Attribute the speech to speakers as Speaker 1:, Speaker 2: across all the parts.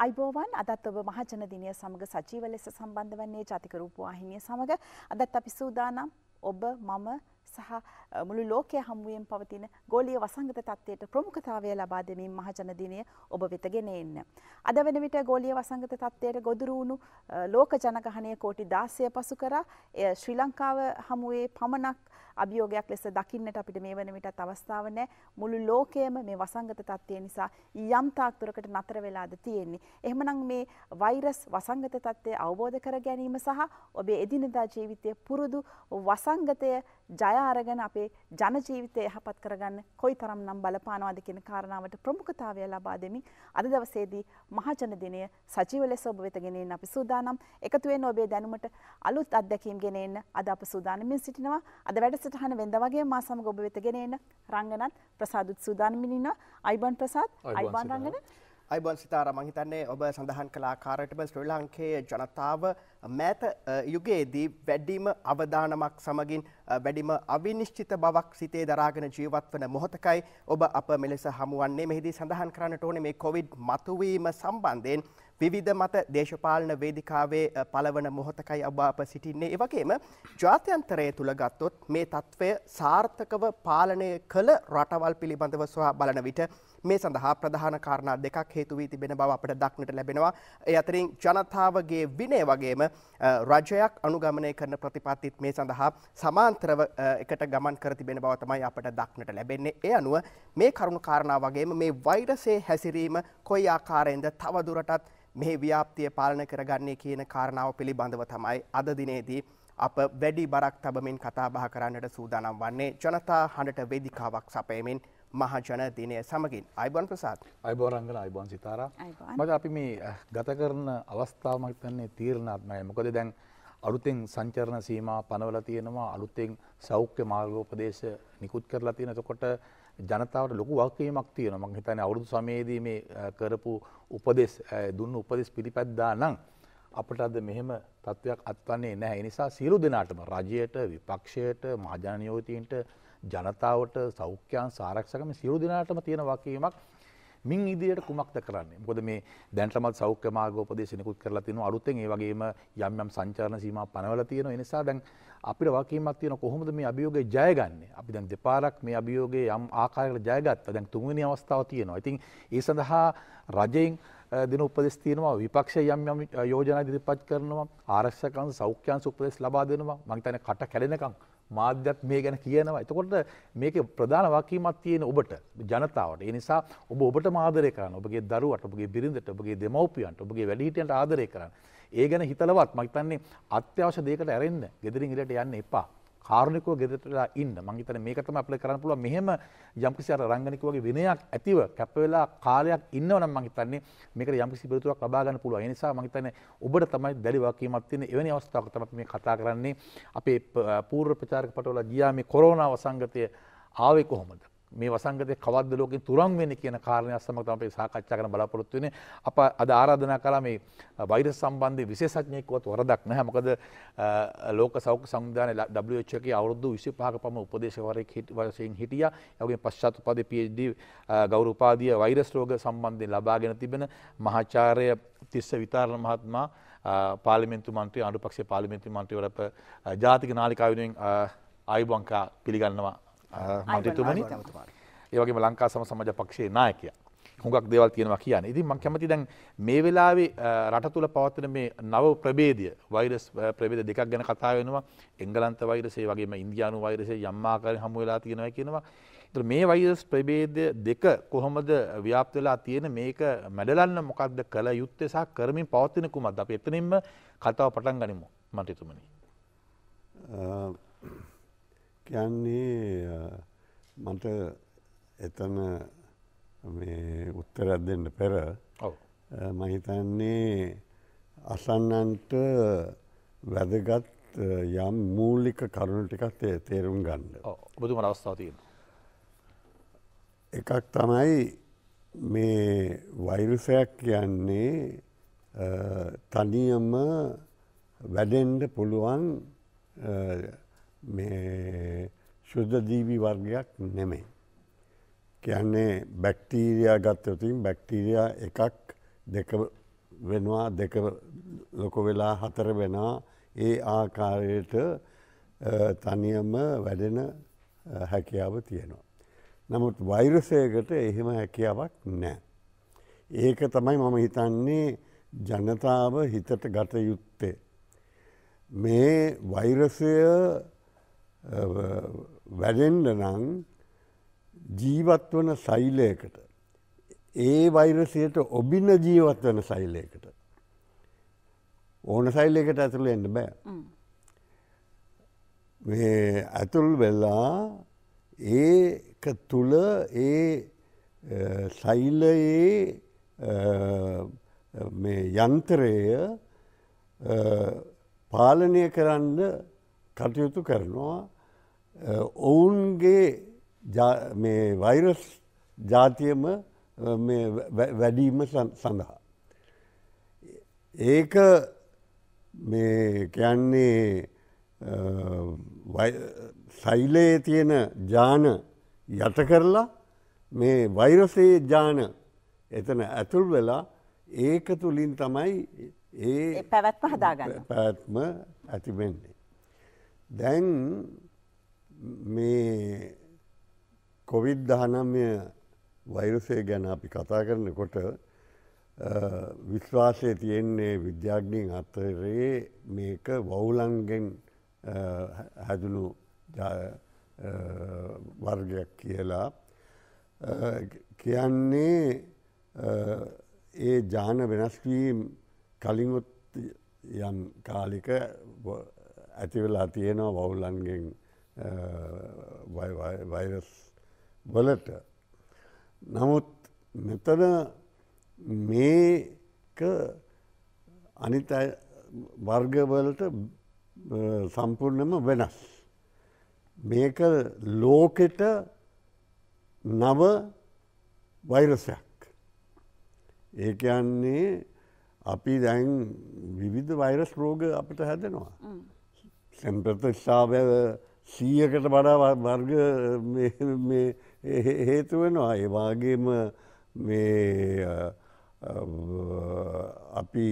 Speaker 1: අයිබෝවන් අදත් ඔබ මහජන දිනය සමඟ සජීව ලෙස සම්බන්ධ වන්නේ ජාතික රූපවාහිනිය සමඟ අදත් අපි සූදානම් ඔබ මම සහ මුළු ලෝකය හමුවෙන් පවතින ගෝලීය වසංගත තත්ත්වයට ප්‍රමුඛතාවය ලබා දෙමින් මහජන දිනය ඔබ වෙත ගෙන එන්න. අද වෙන විට ගෝලීය වසංගත තත්ත්වයට ගොදුරු වුණු ලෝක ජනගහනය කෝටි 16 පසු කරා ශ්‍රී ලංකාව හමුවේ පමණක් අභියෝගයක් ලෙස දකින්නට අපිට මේ වන විටත් අවස්ථාව නෑ මුළු ලෝකයම මේ වසංගත තත්ත්වය නිසා යම් තාක්තුරකට නතර වෙලාද තියෙන්නේ. එහෙමනම් මේ වෛරස් වසංගත තත්ත්වය අවබෝධ කර ගැනීම සහ ඔබේ එදිනදා ජීවිතය පුරුදු වසංගතය ජය පලා අරගෙන අපේ ජන ජීවිතය යහපත් කරගන්න කොයිතරම් නම් බලපානවාද කියන කාරණාවට ප්‍රමුඛතාවය ලබා දෙමින් අද දවසේදී මහජන දිනය සජීව ලෙස ඔබ වෙත ගෙනෙන්න අපි සූදානම්. එකතු වෙන්න ඔබේ දැනුමට අලුත් අත්දැකීම් ගෙනෙන්න අද අප සූදානමින් සිටිනවා. අද වැඩසටහන වෙනද වගේ මා සමග ඔබ වෙත ගෙනෙන්න රංගනත් ප්‍රසාදුත් සූදානමින් ඉන්නවා. අයිබන් ප්‍රසාද් අයිබන් රංගන
Speaker 2: අයිබන් සිතාර මහිතන්නේ ඔබ සඳහන් කලා කාරටම ශ්‍රී ලංකයේ ජනතාව මෑත යුගයේදී වැඩිම අවධානමක් සමගින් වැඩිම අවිනිශ්චිත බවක් සිතේ දරාගෙන ජීවත් වන මොහොතකයි ඔබ අප මෙලෙස හමුවන්නේ මෙහිදී සඳහන් කරන්නට ඕනේ මේ කොවිඩ් මතුවීම සම්බන්ධයෙන් විධ මත දේශපාලන වේදිකාවේ පලවන මොහොතකයි ඔබ අප සිටින්නේ එවගේම ජාත්‍යන්තරය තුළ ගත්තොත් මේ තත්ත්වය සාර්ථකව පාලනය කළ රටවල් පිළිබඳව ස්වා බලන විට මේ සඳහා ප්‍රධාන කාරණා දෙකක් හේතු වී තිබෙන බව අපට දක්නට ලැබෙනවා. ඒ අතරින් ජනතාවගේ විනය වගේම රජයක් අනුගමනය කරන ප්‍රතිපත්තිත් මේ සඳහා සමාන්තරව එකට ගමන් කර තිබෙන බව තමයි අපට දක්නට ලැබෙන්නේ. ඒ අනුව මේ කරුණු කාරණා වගේම මේ වෛරසේ හැසිරීම කොයි ආකාරයෙන්ද තවදුරටත් මේ ව්‍යාප්තිය පාලන කරගන්නේ කියන කාරණාව පිළිබඳව තමයි අද දිනේදී අප වැඩි බරක් තබමින් කතා බහ කරන්නට සූදානම් වන්නේ ජනතා හඬට වේදිකාවක් සපයමින් මහජන දිනය සමගින් අයිබන් ප්‍රසාත් අයිබෝරංගල අයිබෝන් සිතාර මට අපි මේ ගත කරන අවස්ථාවමක් වන්නේ තීරණාත්මය
Speaker 3: මොකද දැන් අලුතෙන් සංචරණ සීම පනවල තියෙනවා අලුතෙන් සෞඛ්‍ය මාර්ගෝපදේශ නිකුත් කරලා තියෙන තකොට ජනතාවට ලොකු වක්කීමක් තියෙන මං හිතන්නේ අවුරුදු සමයේදී මේ කරපු උපදෙස් දුන්න උපදෙස් පිළිපැද්දා නම් අපට අද මෙහෙම තත්ත්වයක් අත්වන්නේ නැහැ. ඒ නිසා සියලු දෙනාටම රජයට, විපක්ෂයට, මහජනනියෝතියින්ට ජනතාවට සෞඛ්‍යයන් සාරක්ෂකම සියලු දෙනාටම තියෙන වකීමක් මින් ඉදිරියට කුමක්ද කරන්නේ මොකද මේ දැන්ටමත් සෞඛ්‍ය මාර්ගෝපදේශ නිකුත් කරලා තිනවා අලුතෙන් ඒ වගේම යම් යම් සංචාරණ සීමා පනවලා තියෙනවා ඒ නිසා දැන් අපිට වකීමක් තියෙනවා කොහොමද මේ අභියෝගය ජය ගන්නෙ අපි දැන් දෙපාරක් මේ අභියෝගය යම් ආකාරයකට ජයගත්තා දැන් තුන්වෙනි අවස්ථාව තියෙනවා ඉතින් ඒ සඳහා රජයෙන් දෙන උපදෙස් තියෙනවා විපක්ෂය යම් යම් යෝජනා ඉදිරිපත් කරනවා ආරක්ෂකයන් සෞඛ්‍යයන් උපදෙස් ලබා දෙනවා මං හිතන්නේ කට කැඩෙනකම් මාධ්‍යත් මේ ගැන කියනවා. එතකොට මේක ප්‍රධාන වකීමක් තියෙන ඔබට ජනතාවට. ඒ නිසා ඔබ ඔබට ආදරය කරන්න. ඔබගේ දරුවට, ඔබගේ බිරිඳට, ඔබගේ දෙමව්පියන්ට, ඔබගේ වැඩිහිටියන්ට ආදරය කරන්න. ඒ ගැන හිතලවත් මම හිතන්නේ අත්‍යවශ්‍ය දෙයකට ඇරෙන්න. gederin ඉලට යන්න එපා. කාරුණිකව ගෙදරටලා ඉන්න මං හිතන්නේ මේක තමයි අපිට කරන්න පුළුවන් මෙහෙම යම්කිසි අර රංගනික වගේ විනයක් ඇතිව කැප වෙලා කාලයක් ඉන්නව නම් මං හිතන්නේ මේකට යම්කිසි පිළිතුරක් ලබා ගන්න පුළුවන් ඒ නිසා මං හිතන්නේ ඔබට තමයි දැඩි වාකීමක් තියෙන එවැනි අවස්ථාවක තමයි මේ කතා කරන්නේ අපේ පූර්ව ප්‍රචාරක පටවල ගියා මේ කොරෝනා වසංගතය ආවේ කොහොමද මේ වසංගතය කවද්ද ලෝකෙන් තුරන් වෙන්නේ කියන කාරණය සමග තමයි අපි සාකච්ඡා කරන්න බලාපොරොත්තු වෙන්නේ. අප අද ආරාධනා කළා මේ වෛරස් සම්බන්ධයෙන් විශේෂඥයෙක්වත් වරදක් නැහැ. මොකද ලෝක සෞඛ්‍ය සංවිධානයේ WHO එකේ අවුරුදු 25ක පමණ උපදේශකවරයෙක් වශයෙන් හිටියා. ඒ පශ්චාත් උපාධිය PhD ගෞරව උපාධිය වෛරස් රෝග සම්බන්ධයෙන් ලබාගෙන තිබෙන මහාචාර්ය තිස්ස විතාරණ මහත්මයා පාර්ලිමේන්තු මන්ත්‍රී අනුපක්ෂ පාර්ලිමේන්තු මන්ත්‍රීවරප ජාතික නාලිකාව වෙනුවෙන් ආයුබංකා පිළිගන්නවා මන්ත්‍රතුමනි ඒවගේ ලංකා සම සමජ පක්ෂයේ නායකය හුඟක් දේවල් තියෙනවා කියන ඉදි මං කැමති දැන් මේ වෙලාවේ රට තුළ පවත්වන මේ නව ප්‍රබේදය වෛරස් ප්‍රබේද දෙකක් ගැන කතා වෙනවා එංගලන්ත වෛරසේ වගේම ඉන්දයානු වෛරසේ යම්මාකාර හමු වෙලා තියෙනවා කියනවා මේ වෛරස් ප්‍රබේද දෙක කොහොමද ව්‍යාප්තලා තියෙන මේක මැඩලන්න මොකක්ද කළ යුත්තෙසා කරමින් පවත්වන කුමත් අප එතනින්ම කතාව පටන්
Speaker 4: ගනිමු මන්ටතුමනි කියන්නේ මට එතන උත්තරත් දෙන්න පෙර මහිතන්නේ අසන්නන්ට වැදගත් යම් මූලික කරුණ ටිකක් තේරුම් ගන්න බුදු මනවස්ථාතියෙන. එකක් තමයි මේ වෛරුසයක් කියන්නේ තනියම වැඩෙන්ඩ පුළුවන් මේ ශුද්ධ දීවි වර්ගයක් නෙමෙයි. කියන්නේ බැක්ටීරයා ගත්තයතින් බැක්ටීරයා එකක් දෙක වෙනවා දෙක ලොක වෙලා හතර වෙනවා ඒ ආකාරයට තනියම වැඩෙන හැකියාව තියෙනවා. නමුත් වෛරසයකට එහෙම හැකියාවක් නෑ. ඒක තමයි මම හිතන්නේ ජනතාව හිතට ගත යුත්තේ. මේ වෛරසය වැඩෙන්ඩ නං ජීවත් වන සෛලයකට. ඒ වෛරසයට ඔබින්න ජීවත් වන සෛලයකට. ඕන සෛලයකට ඇතුළ එන්න බෑ. මේ ඇතුල් වෙල්ලා ඒක තුළ ඒ සෛලයේ යන්තරය පාලනය කරන්න කටයුතු කරනවා ඔවුන්ගේ මේ වෛරස් ජාතියම වැඩීම සඳහා. ඒක මේ කියන්නේ සෛලයේ තියෙන ජාන යට කරලා මේ වෛරසයේ ජාන එතන ඇතුල් වෙලා ඒක තුළින් තමයි ඒ
Speaker 1: පැවැත්ම හදාගන්න
Speaker 4: පැවැත්ම ඇතිවෙන්නේ. දැන් මේ කොවිඩ් දහනම්ය වෛරසය ගැන අපි කතා කරනකොට විශ්වාසය තියෙන්නේ විද්‍යාඥීන් අතරේ මේක වවුලන්ගෙන් හැදුණු වර්ගයක් කියලා කියන්නේ ඒ ජාන වෙනස්වීම් කලින්ුත් යම් කාලික ඇතිවෙලා තියෙනවා වවුලන්ගෙන් වෛරස් වලට නමුත් මෙතන මේක අනිත වර්ගවලට සම්පූර්ණම වෙනස්. මේක ලෝකෙට නව වෛරසයක්. ඒක යන්නේ අපි දැන් විවිධ වෛරස් රෝග අපට හැදෙනවා. සෙම්ප්‍රතිස්ථාව සීයකට වඩා වර්ග හේතුවෙනවා ඒවාගේම මේ අපි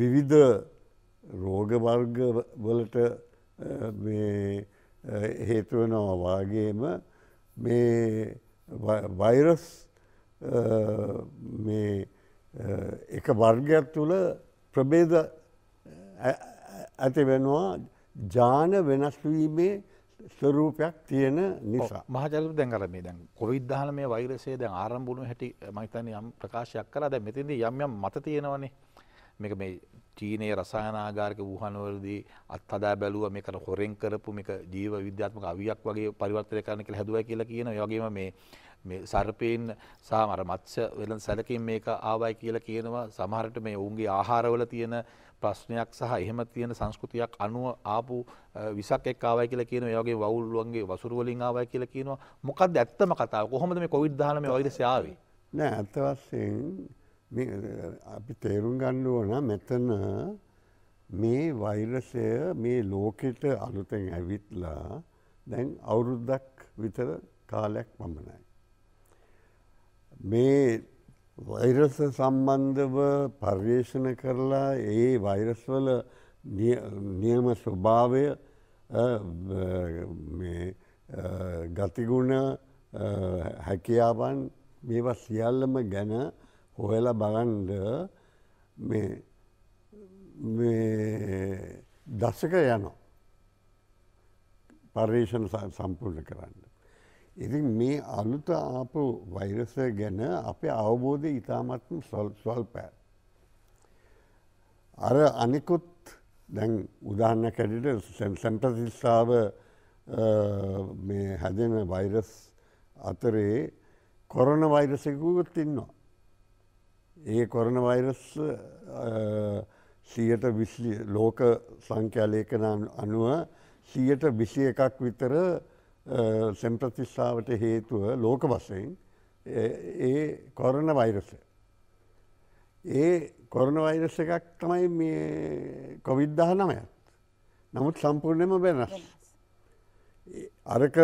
Speaker 4: විවිධ රෝගවර්ග වලට හේතුවනවා වාගේම මේ වෛරස් එක වර්ගයක් තුළ ප්‍රබේද ඇති වෙනවා ජාන වෙනස්වීමේ ස්වරූපයක් තියෙන නිසා
Speaker 3: මහජල දැන්ගල මේ දැන් කොවිද්ධාන මේ වෛරසේ දැන් ආරම්භුණු හැටි මහිතන යම් ප්‍රකාශයක් කලා දැ මෙතින්දී යම් යම් මත තියෙනවනේ මේක මේ චීනය රසායනාගාරක වූහනුවලදී අත් අදා බැලුව මේකට හොරෙන් කරපු මේක ජීව විද්‍යාත්මක අවියක් වගේ පරිවර්තය කරන කළ හැදුව කියලා කියන යගේම මේ මේ සර්පයෙන් සාමර මත්ස්‍ය වෙලන් සැලකින් මේක ආවයි කියලා කියනවා සමහරට මේ ඔවුන්ගේ ආහාරවල තියෙන ප්‍රශ්නයක් සහ එහෙම තියෙන සංස්කෘතියක් අනුව ආපු විසක් එක් ආවයි කියලා කියන ඒවගේ වවුල්ුවන්ගේ වසුරු වලින් ආවයි කියලා කියනවා මොකක්ද ඇත්තම කතාව කොහොමද මේ කොවිඩ් 19 මේ වෛරසය ආවේ
Speaker 4: නෑ අත්ත වශයෙන් අපි තේරුම් ගන්න ඕන මෙතන මේ වෛරසය මේ ලෝකෙට අලුතෙන් ඇවිත්ලා දැන් අවුරුද්දක් විතර කාලයක් පමණයි මේ වෛරස සම්බන්ධව පර්යේෂණ කරලා ඒ වෛරස්වල නියම ස්වභාවය ගතිගුණ හැකියාවන් මේව සියල්ලම ගැන හොහල බලන්ඩ දසක යනෝ පර්යේෂණ සම්පූර්ණ කරන්න. ඉතින් මේ අලුත ආපු වෛරස ගැන අපේ අවබෝධය ඉතාමත්ම ස්වල්පෑ. අර අනිකුත් දැන් උදාහන්න කැඩිට සැම්සන්ටසිස්සාාව මේ හැදෙන වෛරස් අතරේ කොරන වෛරසකුත් ඉන්නවා. ඒ කොරන වෛරස් සියට ලෝක සංඛ්‍යාලේකන අනුව සියට විසි එකක් විතර සෙම්ප්‍රතිස්සාාවට හේතුව ලෝක වසයෙන් ඒ කොරන වෛරස. ඒ කොරන වෛරස එකක් තමයි මේ කොවිද්ධහ නමයත්. නමුත් සම්පූර්ණයම වෙනස්. අරක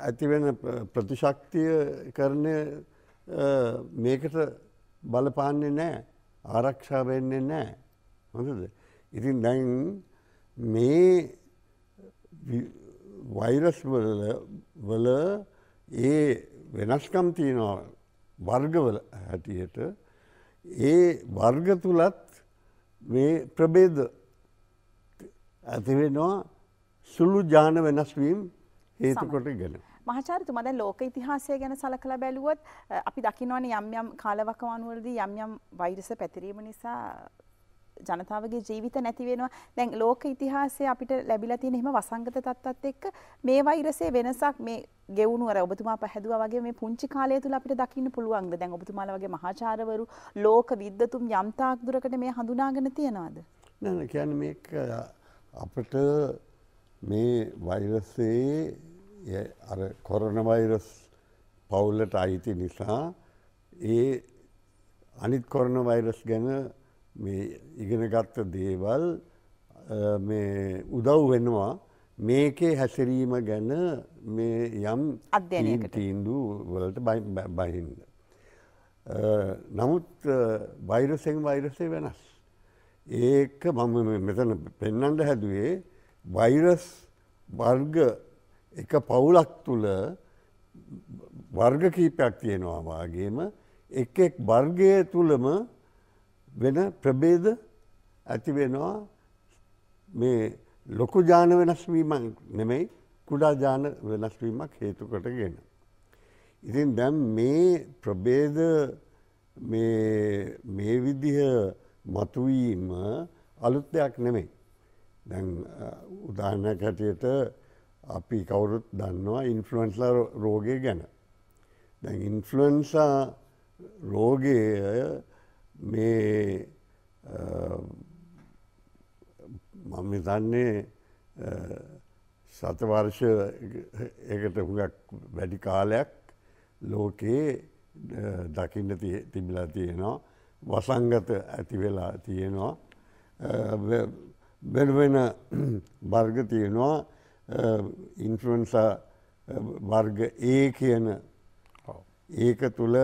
Speaker 4: ඇතිවෙන ප්‍රතිශක්තිය කරණය මේකට බලපාන්නේ නෑ ආරක්ෂා වෙන්නේ නෑ හොඳද. ඉතින් දැන් මේ වෛරස් වල ඒ වෙනස්කම් තියෙනවා වර්ගවල හැටියට ඒ වර්ග තුලත් මේ ප්‍රබේද ඇතිවෙනවා සුළු ජාන වෙනස්වීම් හේතුකොට ගෙන.
Speaker 1: මහචාරතුමා දැන් ලෝක ඉතිහාසය ගැන සලකලා බැලුවොත් අපි දකින්නවනේ යම් යම් කාලවකවානුවලදී යම් යම් වෛරස පැතිරීම නිසා ජනතාවගේ ජීවිත නැති වෙනවා. දැන් ලෝක ඉතිහාසයේ අපිට ලැබිලා තියෙන හිම වසංගත තත්ත්වත් එක්ක මේ වෛරසයේ වෙනසක් මේ ගෙවුණු අර ඔබතුමා පැහැදුවා වගේ මේ පුංචි කාලය තුල අපිට දකින්න පුළුවන්ද? දැන් ඔබතුමාලා වගේ මහාචාර්යවරු ලෝක විද්වතුන් යම් තාක් දුරකට මේ හඳුනාගෙන තියනවාද?
Speaker 4: නෑ කියන්නේ මේක අපිට මේ වෛරසයේ අර කොරෝනා වෛරස් පවුලට අයිති නිසා ඒ අනිත් කොරන වෛරස් ගැන මේ ඉගෙනගත්ත දේවල් උදව් වෙනවා මේකේ හැසිරීම ගැන මේ යම් තීන්දු වලට බහින්ද. නමුත් වෛරසෙන් වෛරසේ වෙනස්. ඒක මම මෙතන පෙන්නන්ට හැදුවේ වෛරස් වර්ග එක පවුලක් තුළ වර්ග කීපයක් තියෙනවා වාගේම එක් එක් වර්ගය තුළම වෙන ප්‍රබේද ඇතිවෙනවා මේ ලොකු ජාන වෙනස්වීමක් නෙමෙයි කුඩා ජාන වෙනස්වීමක් හේතු කොටගෙන. ඉතින් දැම් මේ ප්‍රබේද මේ විදිහ මතුවීම අලුත් දෙයක් නෙමෙයි. දැන් උදාහරණයක් හැටියට අපි කවුරුත් දන්නවා ඉන්ෆලුවන්ස්ලා රෝගය ගැන. දැන් ඉන්ෆලුවන්සා රෝගය මේ මම දන්නේ සතවර්ෂ එකට හුඟක් වැඩි කාලයක් ලෝකයේ දකින්න තිබිලා තියෙනවා වසංගත ඇති වෙලා තියෙනවා වෙනවෙන බර්ග තියෙනවා ඉන්ෆලන්සා වර්ග ඒ කියන ඒක තුළ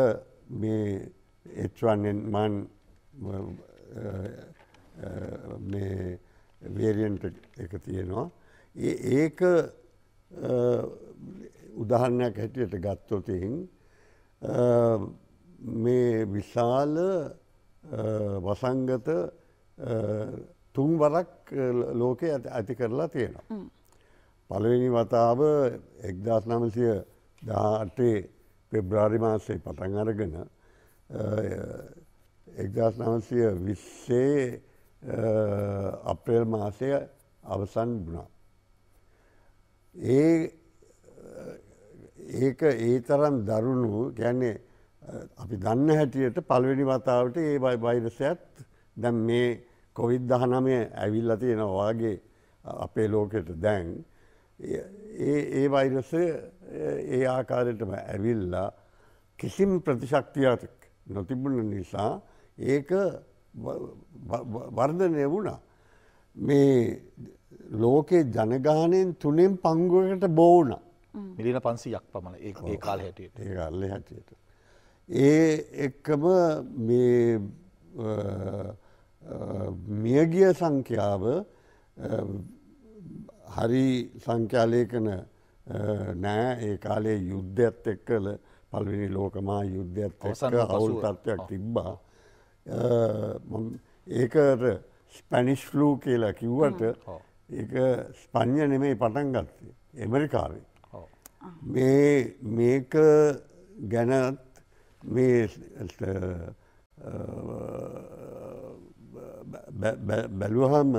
Speaker 4: මේ H1N1 මේ වේරියන්ට එක තියෙනවා. ඒක උදාහරණයක් හැටියට ගත්තොතින් මේ විශාල වසංගත තුන්වරක් ලෝකය ඇති කරලා තියෙනවා. පළවෙනි වතාව එක්දස් නමසය දාටේ පෙබ්‍රාරි මාසේ පටන් අරගෙන එක්දස් නවසය විස්සේ අප්‍රේල් මාසය අවසන් වුණා. ඒ ඒක ඒ තරම් දරුණු ගැන්නේ අපි දන්න හැටියට පළවෙනි වතාවට ඒ වෛරසයත් දැන් මේ කොවිද් දහනමය ඇවිල්ල තියෙනවාගේ අපේ ලෝකෙට දැන් ඒ වෛරස ඒ ආකාරයටම ඇවිල්ලා කිසිම් ප්‍රතිශක්තියක් නොතිබුණ නිසා ඒක වර්ධනය වුණා. මේ ලෝකයේ ජනගානයෙන් තුනෙන් පංගුවකට බෝවුණ.
Speaker 3: මිලින පන්සියක් පමණ ඒ කාල හැටියට ඒ අල්ල හැටියට.
Speaker 4: ඒ එක්කම මේ මියගිය සංඛ්‍යාව හරි සංඛ්‍යාලයකන නෑ ඒ කාලේ යුද්ධත් එක්කල පල්වෙනි ලෝකමා යුද්ධයත් එක්ක අවුල් තත්ත්වයක් තිබ්බා. ඒකට ස්පැනිස් ෆ්ලූ කියලා කිව්වට ඒ ස්පං්ඥ නෙමේ පටන් ගත්තේ එමරිකාවේ. මේ මේක ගැනත් මේ බැලුහම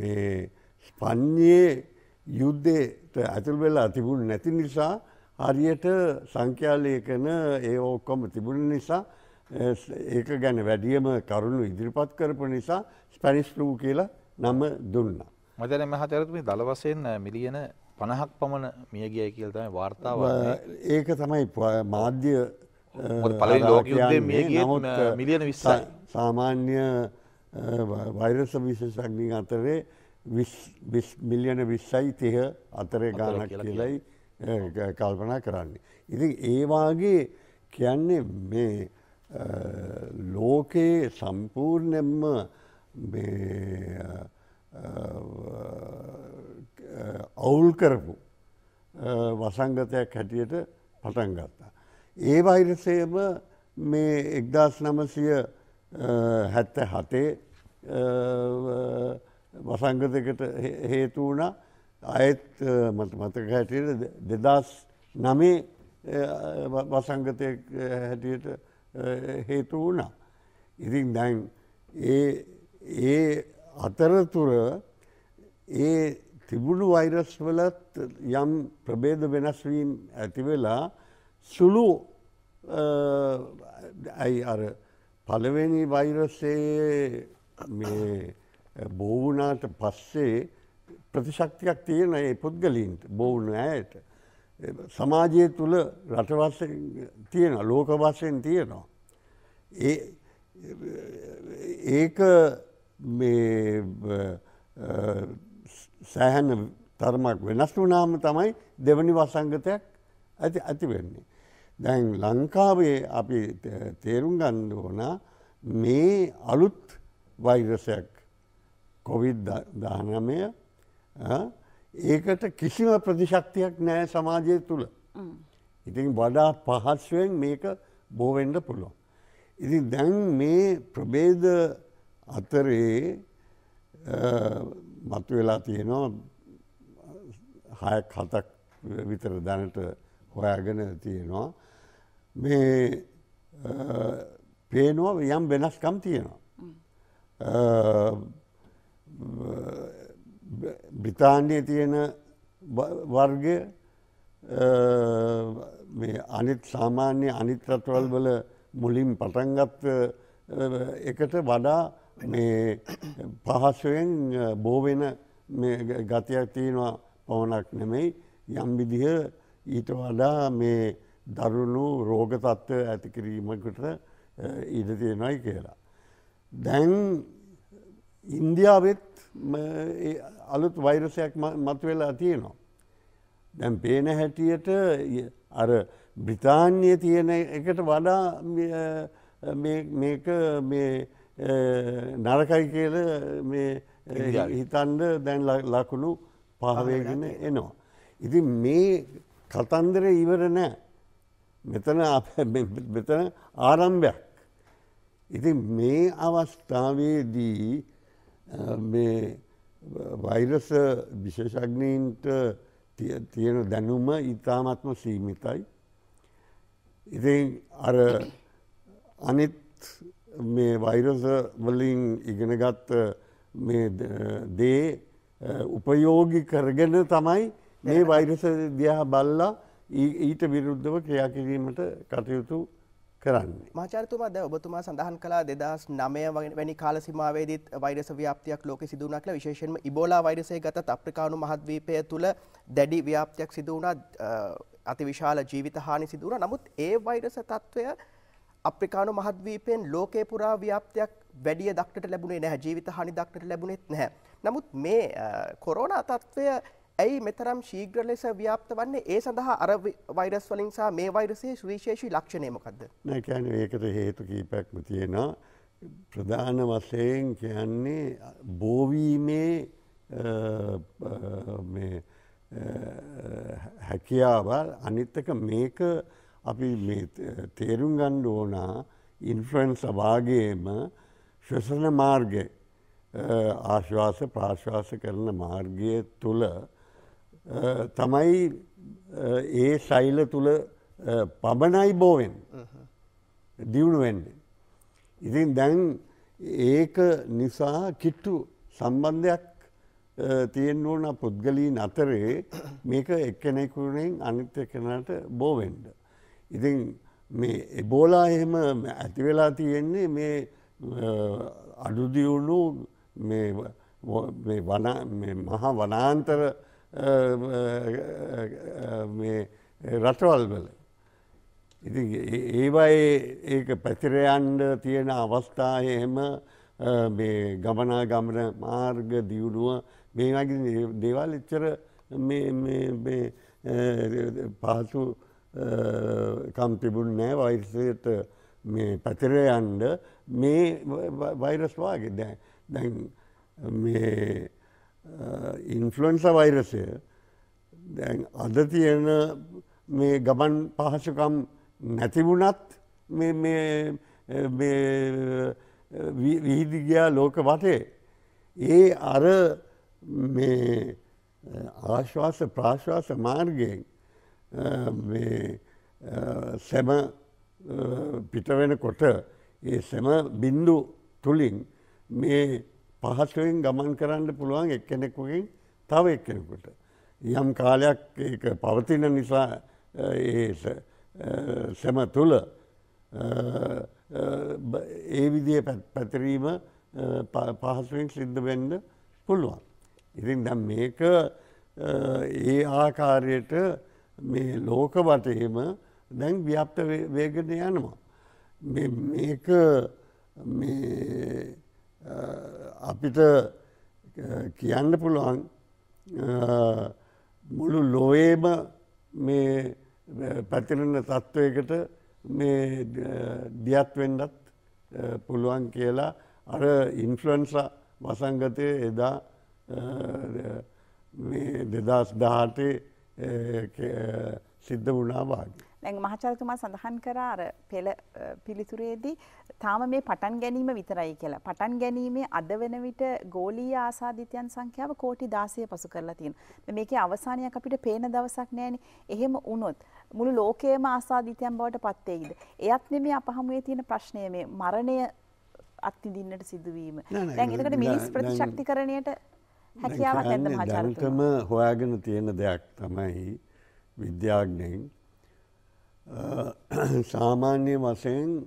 Speaker 4: මේ ස්පන්්ඥයේ යුද්ධයට ඇතුල් වෙලා තිබුණ නැති නිසා හරියට සංඛ්‍යාලයකන ඒ ඔක්කොම තිබුණ නිසා ඒක ගැන වැඩියම කරුණු ඉදිරිපත් කරපු නිසා ස්පැනිස් රූ කියලා නම දුන්න.
Speaker 3: මතන මහතරතුමි දලවසයෙන් මිලියන පණහක් පමණ මියගිය කියලතම වාර්තාව
Speaker 4: ඒක තමයි මාධ්‍ය පල ලෝක මිලියන විස්සයි සාමාන්‍ය වෛරස විශේෂඥින් අතරේ මිලියන විස්සයි තිය අතරේ ගානක් කියලයි කල්පනා කරන්නේ. ඉති ඒවාගේ කියන්නේ මේ ලෝකයේ සම්පූර්ණයෙන්ම අවුල් කරපු වසංගතයක් හැටියට පටන් ගත්තා. ඒ වෛරසයම මේ එක්දස් නමසය හැත්ත හතේ වසංගතකට හේතු වනා අයත් මතක හැටියට දෙදස් නමේ වසංගතය හැටියට හේතු වුණා. ඉතින් දැන් ඒ අතරතුර ඒ තිබුණු වෛරස් වලත් යම් ප්‍රබේද වෙනස්වීම් ඇතිවෙලා සුළු ඇයි අර පළවෙනි වෛරසේ බෝවනාට පස්සේ ප්‍රතිශක්තියක් තියෙන ඒ පුද්ගලින්ට බොවුන ඇයට සමාජය තුළ රටවස තියෙන ලෝක වසයෙන් තියෙනවා. ඒක සෑහැන තර්මක් වෙනස් වනාම තමයි දෙවනි වසංගතයක් ඇති ඇතිවෙන්නේ. දැන් ලංකාවේ අපි තේරුම් ගන්න ඕන මේ අලුත් වෛරසයක් කොවිD දහනමය ඒකට කිසිම ප්‍රතිශක්තියක් නෑ සමාජය තුළ. ඉතින් වඩා පහත්සුවෙන් මේක බෝවෙන්ඩ පුළුවන්. ඉති දැන් මේ ප්‍රබේද අතරේ මතු වෙලා තියෙනවා හයක් හතක් විතර දැනට හොයාගෙන තියෙනවා. මේ පේනුව යම් වෙනස්කම් තියෙනවා. බ්‍රිතාන්්ඩය තියෙන වර්ගය අනිත් සාමාන්‍ය අනිත් රටවල් වල මුලින් පටන්ගත් එකට වඩා මේ පහසුවෙන් බෝවෙන ගතියක් තියෙනවා පවනක් නෙමෙයි යම් විදිහ ඊට වඩා මේ දරුණු රෝග තත්ත්ව ඇතිකිරීමකට ඉඩ තියෙනයි කියලා. දැන් ඉන්දියාවෙත් අලුත් වෛරසයක් මත්වෙලා තියෙනවා. දැන් පේන හැටියට අර බ්‍රිතාන්්‍යය තියෙන එකට වඩා මේක මේ නරකයි කියල හිතන්ඩ දැන් ලකුණු පහවේගෙන එනවා. ඉති මේ කතන්දර ඉවර නෑ මෙතන මෙතන ආරම්භයක්. ඉති මේ අවස්ථාවේදී මේ වෛරස විශේෂඥීන්ට තියෙන දැනුම ඉතාමත්ම සීමිතයි. ඉතින් අර අනිත් මේ වෛරස වලින් ඉගෙනගත්ත මේ දේ උපයෝගි කරගෙන තමයි මේ වෛරස දිහා බල්ලා ඊට විරුද්ධව ක්‍රියා කිරීමට කටයුතු කරන්නේ.
Speaker 2: මාචාර්යතුමා දැන් ඔබතුමා සඳහන් කළා 2009 වැනි කාල සීමාවේදීත් වෛරස ව්‍යාප්තියක් ලෝකෙ සිදු වුණා කියලා විශේෂයෙන්ම ඉබෝලා වෛරසය ගතත් අප්‍රිකානු මහද්වීපය තුළ දැඩි ව්‍යාප්තියක් සිදු වුණා අතිවිශාල ජීවිත හානි සිදු වුණා. නමුත් ඒ වෛරස තත්වය අප්‍රිකානු මහද්වීපයෙන් ලෝකේ පුරා ව්‍යාප්තියක් වැඩිය දක්නට ලැබුණේ නැහැ. ජීවිත හානි දක්නට ලැබුණෙත් නැහැ. නමුත් මේ කොරෝනා තත්වය ඇයි මෙතරම් ශීඝ්‍ර ලෙස ව්‍යාප්ත වන්නේ ඒ සඳහා අර වෛරස් වලින් සහ මේ වෛරසයේ සුවිශේෂී ලක්ෂණය මොකද්ද?
Speaker 4: නෑ කියන්නේ ඒකට හේතු කීපයක්ම තියෙනවා. ප්‍රධාන වශයෙන් කියන්නේ බෝවීමේ මේ හැකියාවල් අනිත් එක මේක අපි මේ තේරුම් ගන්න ඕනා ඉන්ෆ්ලුවෙන්ස් වාගේම ශ්වසන මාර්ගය ආශ්වාස ප්‍රාශ්වාස කරන මාර්ගය තුල තමයි ඒ සෛල තුළ පබනයි බෝවෙන් දියුණුවෙන්නේ. ඉතින් දැන් ඒක නිසා කිට්ටු සම්බන්ධයක් තියෙන් ඕන පුද්ගලීන් අතරේ මේක එක්කෙනෙකුරෙන් අනිත්‍ය කෙනට බෝවෙන්ඩ. ඉතින් මේ එබෝලා එහෙම ඇතිවෙලා තියෙන්නේ මේ අඩුදියුණු මහා වනාන්තර රටවල් වල. ඉති ඒවයි ඒ පැතිරයන්ඩ තියෙන අවස්ථාය එහෙම ගමනා ගමන මාර්ග දියුණුව මේ වගේ දේවල් එච්චර පහසු කම් තිබුණ නෑ වෛරසයට මේ පැතිරයන්ඩ මේ වෛරස්වාගේ දැ දැන් මේ ඉන්ෆලන්ස වෛරසය අද තියෙන මේ ගමන් පහසුකම් නැතිවුණත් විහිදිගයා ලෝක වටේ. ඒ අර ආශ්වාස ප්‍රාශ්වාස මාර්ගයෙන් සැම පිටවෙන කොට ඒ සැම බින්දු තුළින් මේ පහසුවෙන් ගමන් කරන්න පුළුවන් එක්කෙනෙකුගෙන් තව එක්කෙනෙකුට. යම් කාලයක් පවතින නිසා සැම තුළ ඒ විදිය පැතිරීම පහසුවෙන් සිද්ධ වෙන්න පුළුවන්. ඉතින් දැම් මේක ඒ ආකාරයට මේ ලෝක වටයම දැන් ව්‍යප්ත වේගෙන යනවා. මේක අපිට කියන්න පුළුවන් මුළු ලොවේම මේ පැතිරෙන තත්ත්වයකට මේ දියත් වෙන්නත් පුළුවන් කියලා අර ඉන්ෆලන්ස වසංගතය එදා දෙදස් දහටේ සිද්ධ වුණා වාගේ.
Speaker 1: දැන් මහාචාර්යතුමා සඳහන් කරා අර පෙළ පිළිතුරේදී තාම මේ පටන් ගැනීම විතරයි කියලා. පටන් ගැනීමේ අද වෙන විට ගෝලීය ආසාදිතයන් සංඛ්‍යාව කෝටි 16 පසු කරලා තියෙනවා. මේකේ අවසානයක් අපිට පේන දවසක් නැහැනේ. එහෙම වුණොත් මුළු ලෝකයේම ආසාදිතයන් බවට පත් වෙයිද? එයත් නෙමෙයි අපහමුවේ තියෙන ප්‍රශ්නය මේ මරණය අත්විඳින්නට සිදුවීම. දැන් එතකොට මිනිස් ප්‍රතිශක්තිකරණයට හැකියාවක් නැද්ද මහාචාර්යතුමා?
Speaker 4: හොයාගෙන තියෙන දෙයක් තමයි විද්‍යාඥයින් සාමාන්‍ය වසයෙන්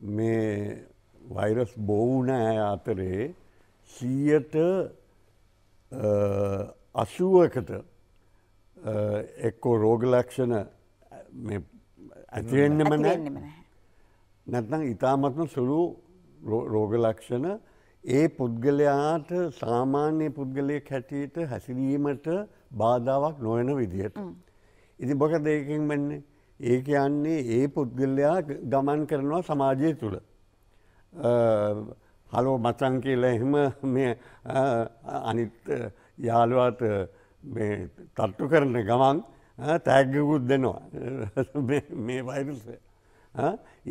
Speaker 4: මේ වෛරස් බොවුන ඇය අතරේ සීයට අසුවකට එක්කෝ රෝගලක්ෂණ ඇතිවෙන්නම නැත්නම් ඉතාමත්ම සුළු රෝගලක්ෂණ ඒ පුද්ගලයාට සාමාන්‍ය පුද්ගලයක් හැටියට හැසිරීමට බාධාවක් නොයන විදිහට. ඉති බොක දෙයකින් වෙන්නේ ඒ කියන්නේ ඒ පුද්ගලයා ගමන් කරනවා සමාජය තුළ. හලෝ මචන් කියලා එහෙම මේ අනිත් යාළුවාට තට්ටු කරන ගමන් තෑග්ගකුත් දෙනවා මේ වෛරස.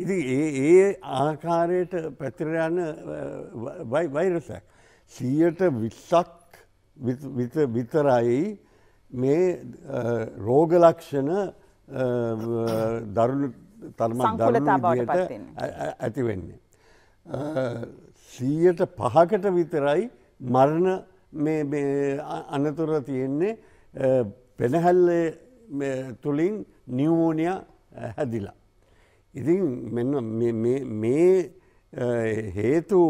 Speaker 4: ඉති ඒ ආකාරයට පැතිරයන්න වෛරස. සීයට විස්සක් විතරයි මේ රෝගලක්ෂණ දරුණු තර්ම දරුණුට ඇති වෙන්නේ. සීයට පහකට විතරයි මරණ අනතුර තියෙන්නේ පෙනහැල්ලේ තුළින් නිියමෝනිය හැදිලා. ඉතින් මේ හේතු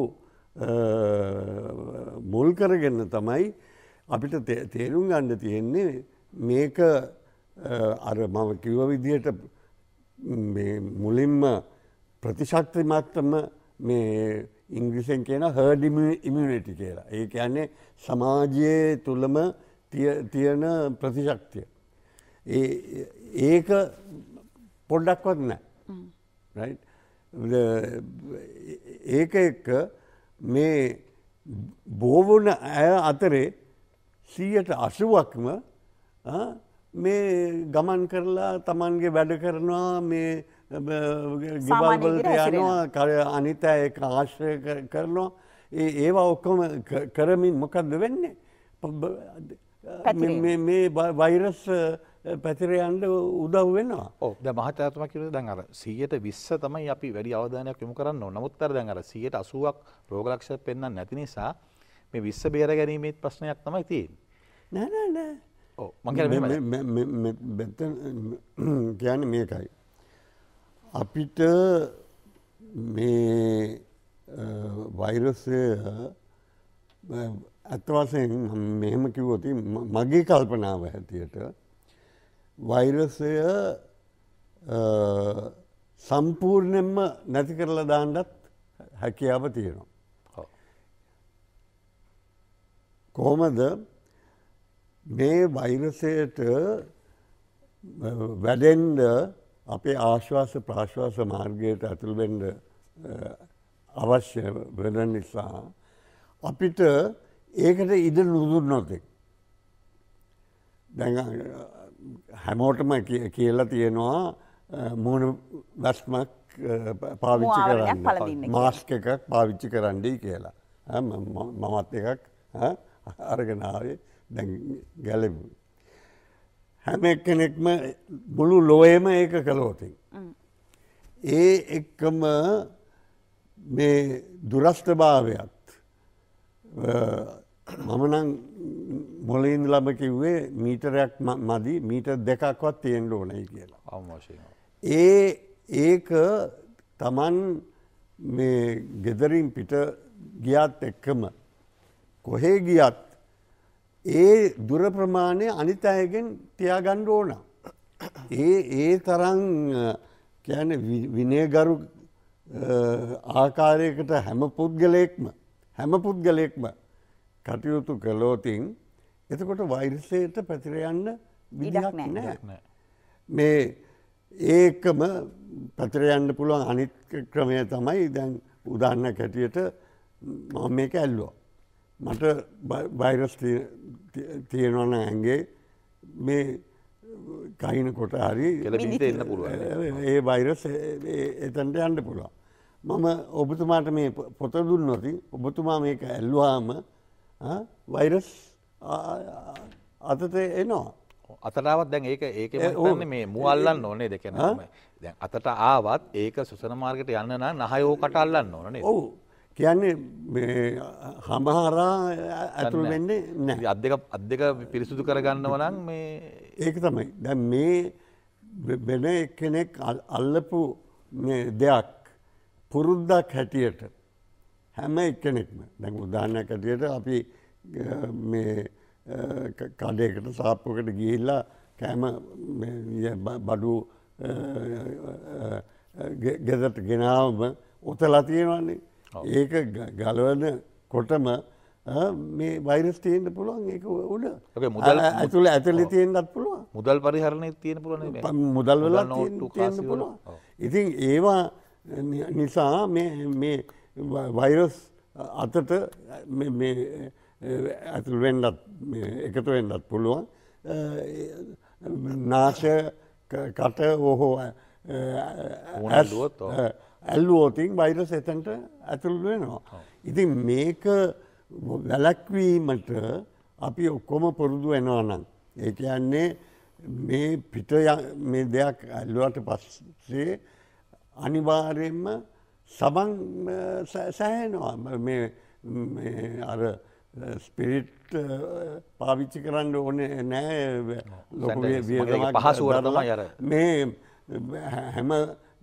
Speaker 4: මුල් කරගන්න තමයි අපිට තේරුම් ගන්න තියෙන්නේ මේක අර මම කිව විදියට මුලින්ම ප්‍රතිශක්තිමත්තම මේ ඉංග්‍රිසෙන් කියන හඩිම ඉමිනිටි කියලා. ඒ කියන්නේ සමාජයේ තුළම තියෙන ප්‍රතිශක්තිය. ඒක පොඩ්ඩක්වත් නෑ. ඒක එක්ක මේ බෝවන ඇය අතරේ සීයට අසුවක්ම මේ ගමන් කරලා තමන්ගේ වැඩ කරනවා මේ ගෙවල්වලට යනවා කර අනිත එක ආශ්‍රය කරනවා ඒ ඒවා ඔක්කොම කරමින් මොකක්ද වෙන්නේ මේ වෛරස් පැතිරයන්ට උදව් වෙනවා ඕ ද මහතතුම කිර දැන් අර සියයට
Speaker 3: විස්ස තමයි අපි වැඩි අවධානයක් යොමු කරන්න නමුත්තර දැන් අර සියයට අසුවක් රෝගලක්ෂ පෙන්න්න නැති නිසා මේ විස්ස බේර ගැනීමේත් ප්‍රශ්නයක් තමයි තියෙන්
Speaker 4: නෑ නෑ නෑ කියන මේකයි. අපිට මේ වෛරසය ඇත්තවසයෙන් මෙහෙම කිවෝති මගේ කල්පනාව හැතියට වෛරසය සම්පූර්ණයෙන්ම නැති කරලා දාන්නත් හැකියාව තියෙනවා. කොහොමද මේ වෛරසයට වැඩෙන්ඩ අපේ ආශ්වාස ප්‍රශ්වාස මාර්ගයට ඇතුළවෙඩ අවශ්‍ය වෙන නිසා අපිට ඒකට ඉද නුදුන්නොතෙක් දැ හැමෝටම කියලා තියෙනවා මුණ වැස්මක් පාවිච්චි කරන්න මාස්ක එකක් පාවිච්චි කරන්නේ කියලා මමත් එකක් අරගෙනාවේ ගැලබ හැම එක්කෙනෙක්ම මුළු ලෝයම ඒක කළෝතින්. ඒ එක්කම මේ දුරස්ථභාවයත් මමනං මොලින් ලම කිව්වේ මීටරයක් මදි මීට දෙකක්වත් තියෙන් ඕනයි කියලා. ඒ ඒක තමන් මේ ගෙදරින් පිට ගියත් එක්කම කොහේ ගියත් ඒ දුර ප්‍රමාණය අනිත් අයගෙන් තියාගණ්ඩ ඕන. ඒ ඒ තරන් කැන විනයගරු ආකාරයකට හැම පුද්ගලයෙක්ම හැම පුද්ගලයෙක්ම කටයුතු කළෝතින් එතකොට වෛරසයට පැතිරයන්න
Speaker 1: විඩක් නෑ.
Speaker 4: මේ ඒකම පැතරයන්න පුළුවන් අනිත් ක්‍රමය තමයි දැන් උදාන්න කැටියට මම මේක ඇල්ලෝ. මට බයිරස් තියෙනවන ඇන්ගේ මේ කහින කොට හරි එන්න පුළුව ඒ බයිරස් එතන්ට අන්ඩ පුළුවන්. මම ඔබතුමාට මේ පොත දුන් නොති ඔබතුමා මේක ඇල්ලවාම වෛරස් අතත එනවා. අතටාවත් දැන් ඒක ඒක මේ මුවල්ලන්න ඕනේ දෙකෙන දැන් අතට ආවත්
Speaker 3: ඒක සුසන මාර්ගට යන්න නම් නහයෝ කටල්ලන්න ඕනේ. ඔව් කියන්නේ හමහරා
Speaker 4: ඇතුළ වෙන්නේ
Speaker 3: නෑ අත් දෙක අත් දෙක පිරිසුදු කරගන්න වනන් මේ
Speaker 4: ඒක තමයි දැ මේ වෙන කෙනෙක් අල්ලපු දෙයක් පුරුද්දක් හැටියට හැම එක්කෙනෙක්ම දැන් උදාහනයක් ඇටියට අපි මේ කඩයකට සාප්පුකට ගිහිල්ලා කෑම බඩු ගෙදට ගෙනාවම ඔතලා තියෙනවන්නේ ඒක ගලවන කොටම මේ වෛරස් තියෙන්ට පුළුවන් ඒක උඩ මුදල් ඇතුළ ඇතුලි තියෙන්ටත් පුළුව මුදල් පරිහරණය තියෙන පුළුව මුදල් වෙලා තියෙන්න පුළුව ඉතින් ඒවා නිසා මේ වෛරස් අතට ඇතුල් වෙන්නත් එකතු වෙන්නත් පුළුවන් නාශ කට ඔහෝ ඇ ඇල්ලුවෝතින් වෛරස් එතන්ට ඇතුල් වෙනවා. ඉතින් මේක වැලැක්වීමට අපි ඔක්කොම පුරුදු වෙනවනම්. ඒක යන්නේ මේ පිට මේ දෙයක් ඇල්ලුවට පස්සේ අනිවාර්යෙන්ම සබන් සෑහෙනවා අර ස්පිරිට් පාවිච්චි කරන්න ඕන නෑ ලොක පහසුවරම යර මේ හැම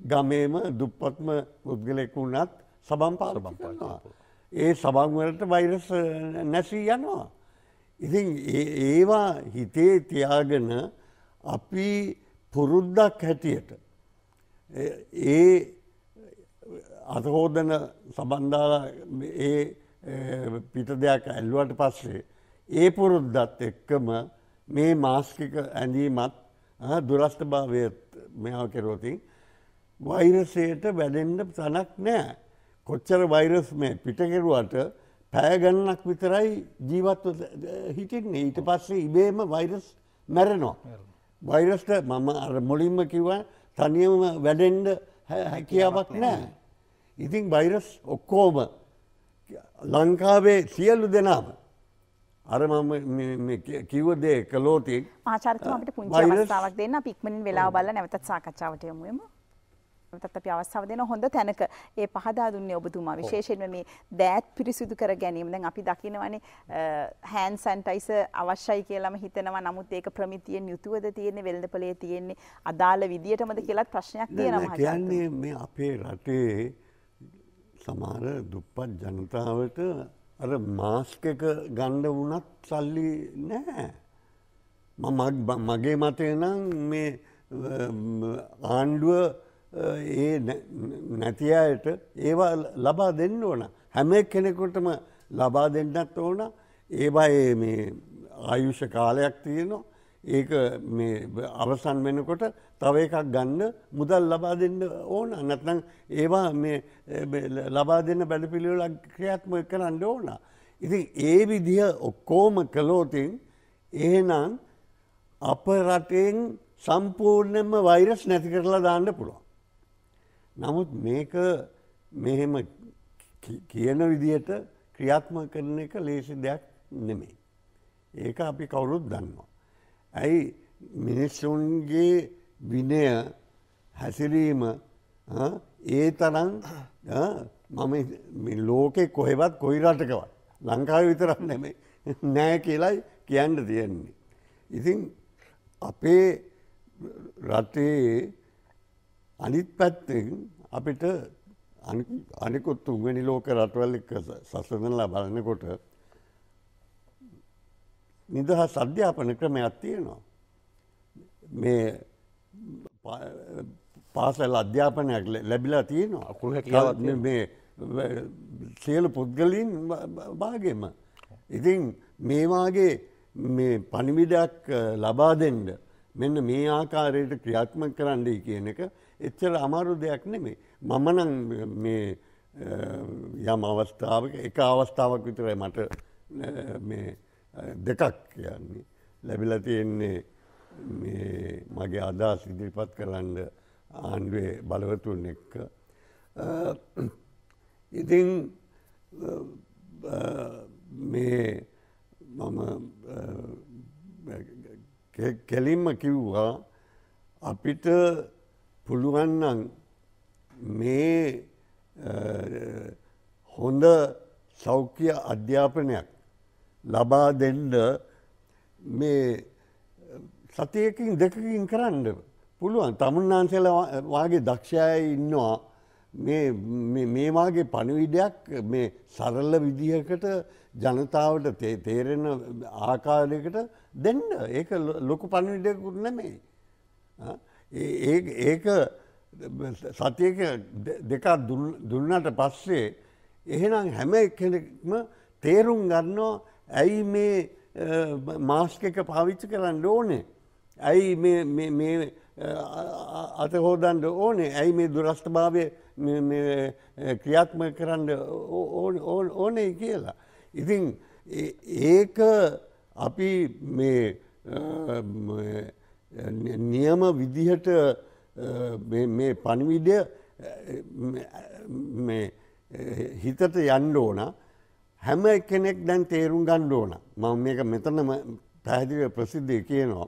Speaker 4: ගමේම දුප්පත්ම පුද්ගලෙක් වුණත් සබම් පාරබම්පනවා. ඒ සබංවලට වෛරස් නැසී යනවා. ඉතින් ඒවා හිතේ තියාගෙන අපි පුරුද්දක් හැටියට. ඒ අතහෝදන සබන්ධාල ඒ පිට දෙයක් ඇල්ලුවට පස්සේ. ඒ පුරුද්දත් එක්කම මේ මාස්කික ඇඳීමත් දුරස්ථභාවයත් මෙයා කෙරෝතින්. වෛරසයට වැඩෙන්ඩ තනක් නෑ. කොච්චර වෛරස් මේ පිටකෙරුවට පෑගන්නක් විතරයි ජීවත්ව හිටින්නේ ඊට පස්සේ ඉබේම වෛරස් මැරෙනෝ. වෛරස්ට මම අර මොලින්ම කිව තනියම වැඩෙන්ඩ හැකියාවක් නෑ. ඉතින් වෛරස් ඔක්කෝම ලංකාවේ සියල්ලු දෙනාම. අර මම කිව්වදේ කලෝති
Speaker 1: ආචර්තමට පුංචි අවස්ථාවක් දෙන්න පික්මනින් වෙලා බල නැවතත් සාකච්ඡාවට යොමුුවම. නැවතත් අපි අවස්ථාව දෙන හොඳ තැනක ඒ පහදා දුන්නේ ඔබතුමා විශේෂයෙන්ම මේ දෑත් පිරිසිදු කර ගැනීම දැන් අපි දකිනවනේ හෑන් සැන්ටයිස අවශ්‍යයි කියලාම හිතනවා නමුත් ඒක ප්‍රමිතියෙන් යුතුවද තියෙන්නේ වෙළඳපොලේ තියෙන්නේ අදාළ විදියටමද කියලත් ප්‍රශ්නයක් තියෙනවා
Speaker 4: කියන්නේ මේ අපේ රටේ සමහර දුප්පත් ජනතාවට අර මාස්ක එක ගණ්ඩ වුණත් සල්ලි නෑ. මගේ මතය නම් මේ ආණ්ඩුව ඒ නැති අයට ඒවා ලබා දෙන්න ඕන හැම කෙනෙකුටම ලබා දෙන්නත් ඕන ඒවා මේ ආයුෂ කාලයක් තියෙනවා ඒක අවසන් වෙනකොට තව එකක් ගන්න මුදල් ලබා දෙන්න ඕන නැත්නම් ඒවා ලබා දෙන්න බැලපිළිවෙලක් ක්‍රියාත්ම කරන්න ඕන. ඉතින් ඒ විදිහ ඔක්කෝම කලෝතින් එහෙනම් අප රටෙන් සම්පූර්ණයෙන්ම වෛරස් නැති කරලා දාන්න පුළුවන්. නමුත් මේක මෙහෙම කියන විදියට ක්‍රියාත්ම කරන එක ලේසි දෙයක් නෙමේ. ඒක අපි කවුරුත් දන්නවා. ඇයි මිනිස්සුන්ගේ විනය හැසිරීම ඒ තරන් මම ලෝකෙ කොහෙවත් කොයි රටකවත් ලංකාව විතරක් නැමේ නෑ කියලායි කියන්න තියෙන්නේ. ඉතින් අපේ රටේ අනිත් පැත්තෙන් අපිට අනිකුත් තුන්වැනි ලෝක රටවල් එක්ක සසඳනලා බලනකොට නිදහස් අධ්‍යාපන ක්‍රමයක් තියෙනවා. මේ පාසල් අධ්‍යාපනයක් ලැබිලා තියෙනවා මේ සියලු පුද්ගලින් භාගෙම. ඉතින් මේවාගේ මේ පණිවිඩක් ලබා දෙන්ඩ මෙන්න මේ ආකාරයට ක්‍රියාත්ම කරන්නේ කියන එක එච්චර අමාරු දෙයක් නෙමේ. මම නම් මේ යම් අවස්ථාවක එක අවස්ථාවක් විතරයි මට දෙකක් කියන්නේ. ලැබිල තියෙන්නේ මගේ අදහස් ඉදිරිපත් කරන්න ආණ්ඩුවේ බලවතුන් එක්ක. ඉතින් මේ මම කෙලින්ම කිව්වා අපිට පුළුවන්නන් මේ හොඳ සෞඛ්‍ය අධ්‍යාපනයක් ලබා දෙන්න මේ සතියකින් දෙකකින් කරන්න පුළුවන් තමුන්නාන්සේල වගේ දක්ෂය ඉන්නවා මේවාගේ පණවිඩයක් මේ සරල්ල විදිහකට ජනතාවට තේරෙන ආකාරයකට දෙන්න ඒ ලොකු පණවිඩයකුරන මේ. ඒක සතියක දෙකක් දුන්නට පස්සේ එහෙනම් හැම කෙනෙක්ම තේරුම් ගන්නෝ ඇයි මේ මාස්කක පාවිච්චි කරන්න ඕනේ. ඇයි අතහෝදන්ඩ ඕනේ ඇයි මේ දුරස්ථභාවය ක්‍රියාත්ම කරන්න ඕනේ කියලා. ඉතින් ඒක අපි මේ නියම විදිහට මේ පණවිඩය හිතට යන්න ඕන හැම කෙනෙක් දැන් තේරුම් ගණ්ඩ ඕන මං මේක මෙතනම පැහැදිව ප්‍රසිද්ධය කියනවා.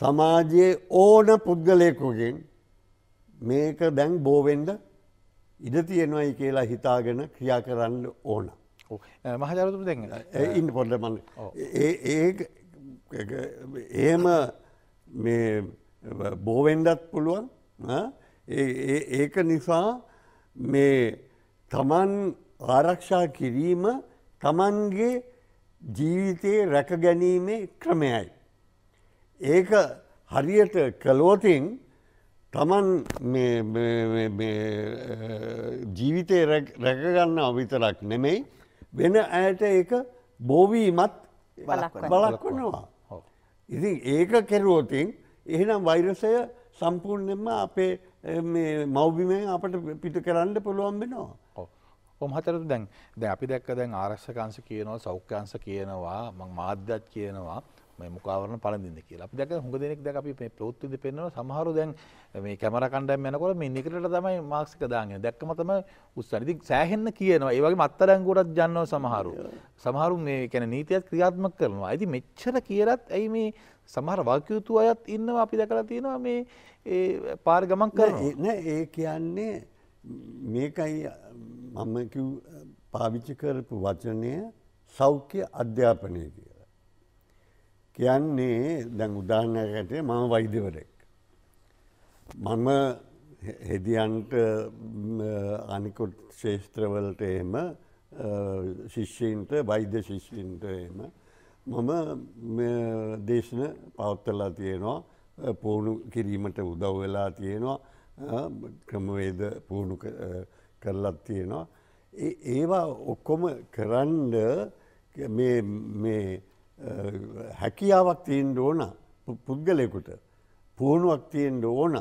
Speaker 4: සමාජයේ ඕන පුද්ගලයකුගෙන් මේක දැන් බෝවෙන්ඩ ඉඩ තියෙනවයි කියලා හිතාගෙන ක්‍රියා කරන්න ඕන. මහජරතු දැ ඉන්න පොඩ්ඩ මන්න ඒ එහෙම බෝවෙන්ඩත් පුළුවන් ඒක නිසා මේ තමන් ආරක්ෂා කිරීම තමන්ගේ ජීවිතයේ රැක ගැනීමේ ක්‍රමයයි. ඒක හරියට කලෝතින් තමන් ජීවිතය රැකගන්න අවිතරක් නෙමෙයි වෙන ඇයට ඒක බෝවීමත් බලක් වනවා. ඉතින් ඒක කෙරුවොතින් එහෙනම් වෛරසය සම්පූර්ණයෙන්ම අපේ මවබිමෙන් අපට පිට කරන්න පුළුවන් වෙනවා. හතර දැන් දැ අපි දැක්ක
Speaker 3: දැන් ආරක්ෂකංශ කියනවා සෞඛ්‍යංශ කියනවා මං මාධ්‍යත් කියනවා මුකාවරණ පලඳින්න කියලා අපි දැක හුඟ දෙනෙක් දැක අපි මේ ප්‍රවෘත්ති දෙපෙන්නවා සමහරු දැන් මේ කැමරා කණ්ඩායම් යනකොට මේ නිකලට තමයි මාක්ස් එක දාගෙන දැක්කම තමයි උත්සාහ. ඉතින් සෑහෙන්න කියනවා. ඒ වගේම අත්අඩංගුවටත් ගන්නවා සමහරු. සමහරු මේ කියන්නේ නීතියත් ක්‍රියාත්මක කරනවා. ඉතින් මෙච්චර කියලත් ඇයි මේ
Speaker 4: සමහර වාක්‍යයුතු අයත් ඉන්නවා අපි දැකලා තියෙනවා මේ ඒ පාර ගමන් කරනවා. ඒ කියන්නේ මේකයි මම පාවිච්චි කරපු වචනය සෞඛ්‍ය අධ්‍යාපනයේදී කියන්නේ දැන් උදාහරණයක් ඇටේ මම වෛද්‍යවරෙක්. මම හෙදියන්ට අනිකුත් ශේෂත්‍රවලට එහෙම ශිෂ්‍යීන්ට වෛද්‍ය ශිෂ්‍යීන්ට එහෙම මම දේශන පවත්තලා තියෙනවා පුහුණු කිරීමට උදව් වෙලා තියෙනවා ක්‍රමවේද පුහුණු කරලත් තියෙනවා ඒවා ඔක්කොම කරන්න මේ හැකියාවක් තියෙන් ඕන පුද්ගලයකුට පුහුණුවක් තියෙන් ඕන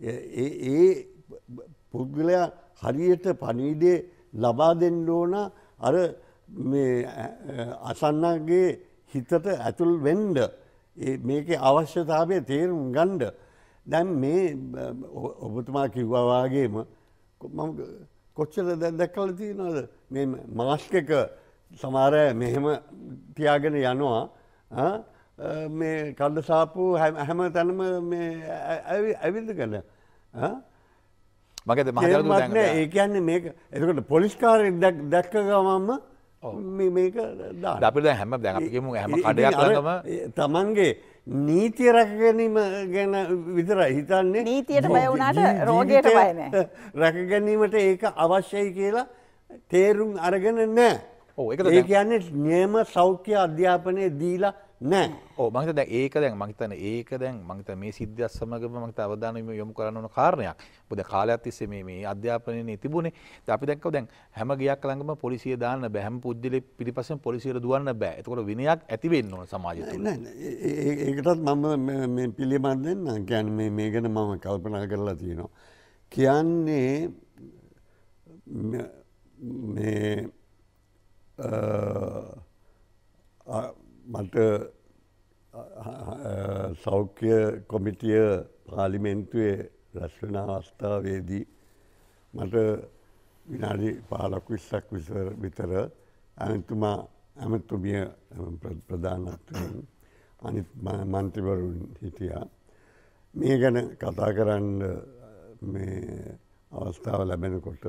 Speaker 4: ඒ පුද්ගලයා හරියට පනීඩේ ලබා දෙන්න ඕන අර අසන්නගේ හිතට ඇතුල් වෙන්ඩ මේක අවශ්‍යතාවය තේරුම් ගණ්ඩ දැන් මේ ඔබතුමා කිව්වාවාගේම කොච්චර දැ දැක්කල තියෙනද මේ මාස්කක සමාර මෙහෙම තියාගෙන යනවා මේ කල්ඩ සාපු හැම තැනම ඇවිල්ද කළ මගද මන ඒකන්න මේ එකට පොලිස්කාර දැක්ක ගමම්ම මේක අපිට හැම දැකම හැම කඩයක්ම තමන්ගේ නීතිය රැකගැනීම ගැන විතර හිතන්නේ නීතියට බයවුණට රෝගයට බයන රැකගැනීමට ඒක අවශ්‍යයි කියලා තේරුම් අරගෙන නෑ ඒ කියන්නේ නියම සෞඛ්‍ය අධ්‍යාපනය දීලා නෑ ඕ මහිත දැ ඒක
Speaker 3: දැන් මහිතන ඒක දැන් මහිත මේ සිද්ධිය සමගම මත අවධානම යොමු කරන්නන කාරණයක් බොද කාලයක් තිස්සේ මේ අධ්‍යාපනය තිබුණේ අපි දැක්ක දැන් හැම ගයක් ළඟම පොලිසිය දාන්න බැහම පුද්ජල පිරිපසෙන් පොලිසිර දුවන්න බෑ එතකොට විනයක් ඇතිවෙන්න ඕන සමාජ
Speaker 4: ඒකටත් මම පිළිබන් දෙන්න ගැන මේ ගැන මම කල්පනා කරලා තියෙනවා කියන්නේ මට සෞඛ්‍ය කොමිටිය පාලිමෙන්න්තුවේ රැස්වන අවස්ථාවේදී මට විනාඩි පාලක් විස්සක් විසර විතර ඇනතුමා ඇමතුමිය ප්‍රධානත්වයෙන් අනිත් මන්ත්‍රිවරුන් හිටියා. මේ ගැන කතා කරන්න මේ අවස්ථාව ලැබෙනකොට.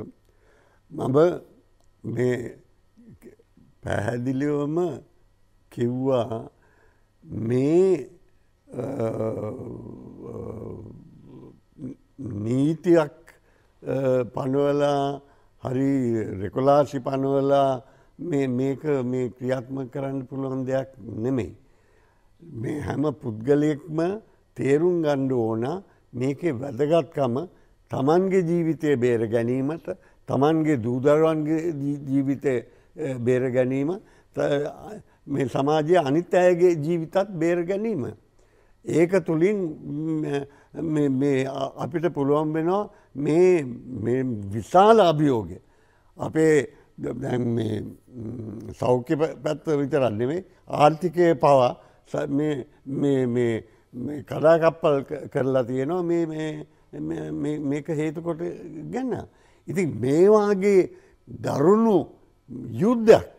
Speaker 4: මම මේ පැහැදිලිවම කිව්වා මේ නීතියක් පනුවලා හරි රෙකොලාසි පනුවලා මේක මේ ක්‍රියාත්ම කරන්න පුළුවන් දෙයක් නෙමෙයි. මේ හැම පුද්ගලයෙක්ම තේරුම් ගණ්ඩ ඕන මේකේ වැදගත්කම තමන්ගේ ජීවිතය බේර ගැනීමට තමන්ගේ දූදරුවන්ගේ ජීවිතය බේර ගැනීම මේ සමාජය අනිත් අයගේ ජීවිතත් බේර ගැනීම. ඒක තුළින් අපිට පුළුවන් වෙනවා මේ විශාල අභියෝග. අපේ සෞඛ්‍ය පැත්ත විතරන්නෙමේ ආර්ථිකය පවා කඩාකප්පල් කරලා තියෙනවා මේක හේතුකොට ගැන්න. ඉතින් මේවාගේ දරුණු යුද්ධයක්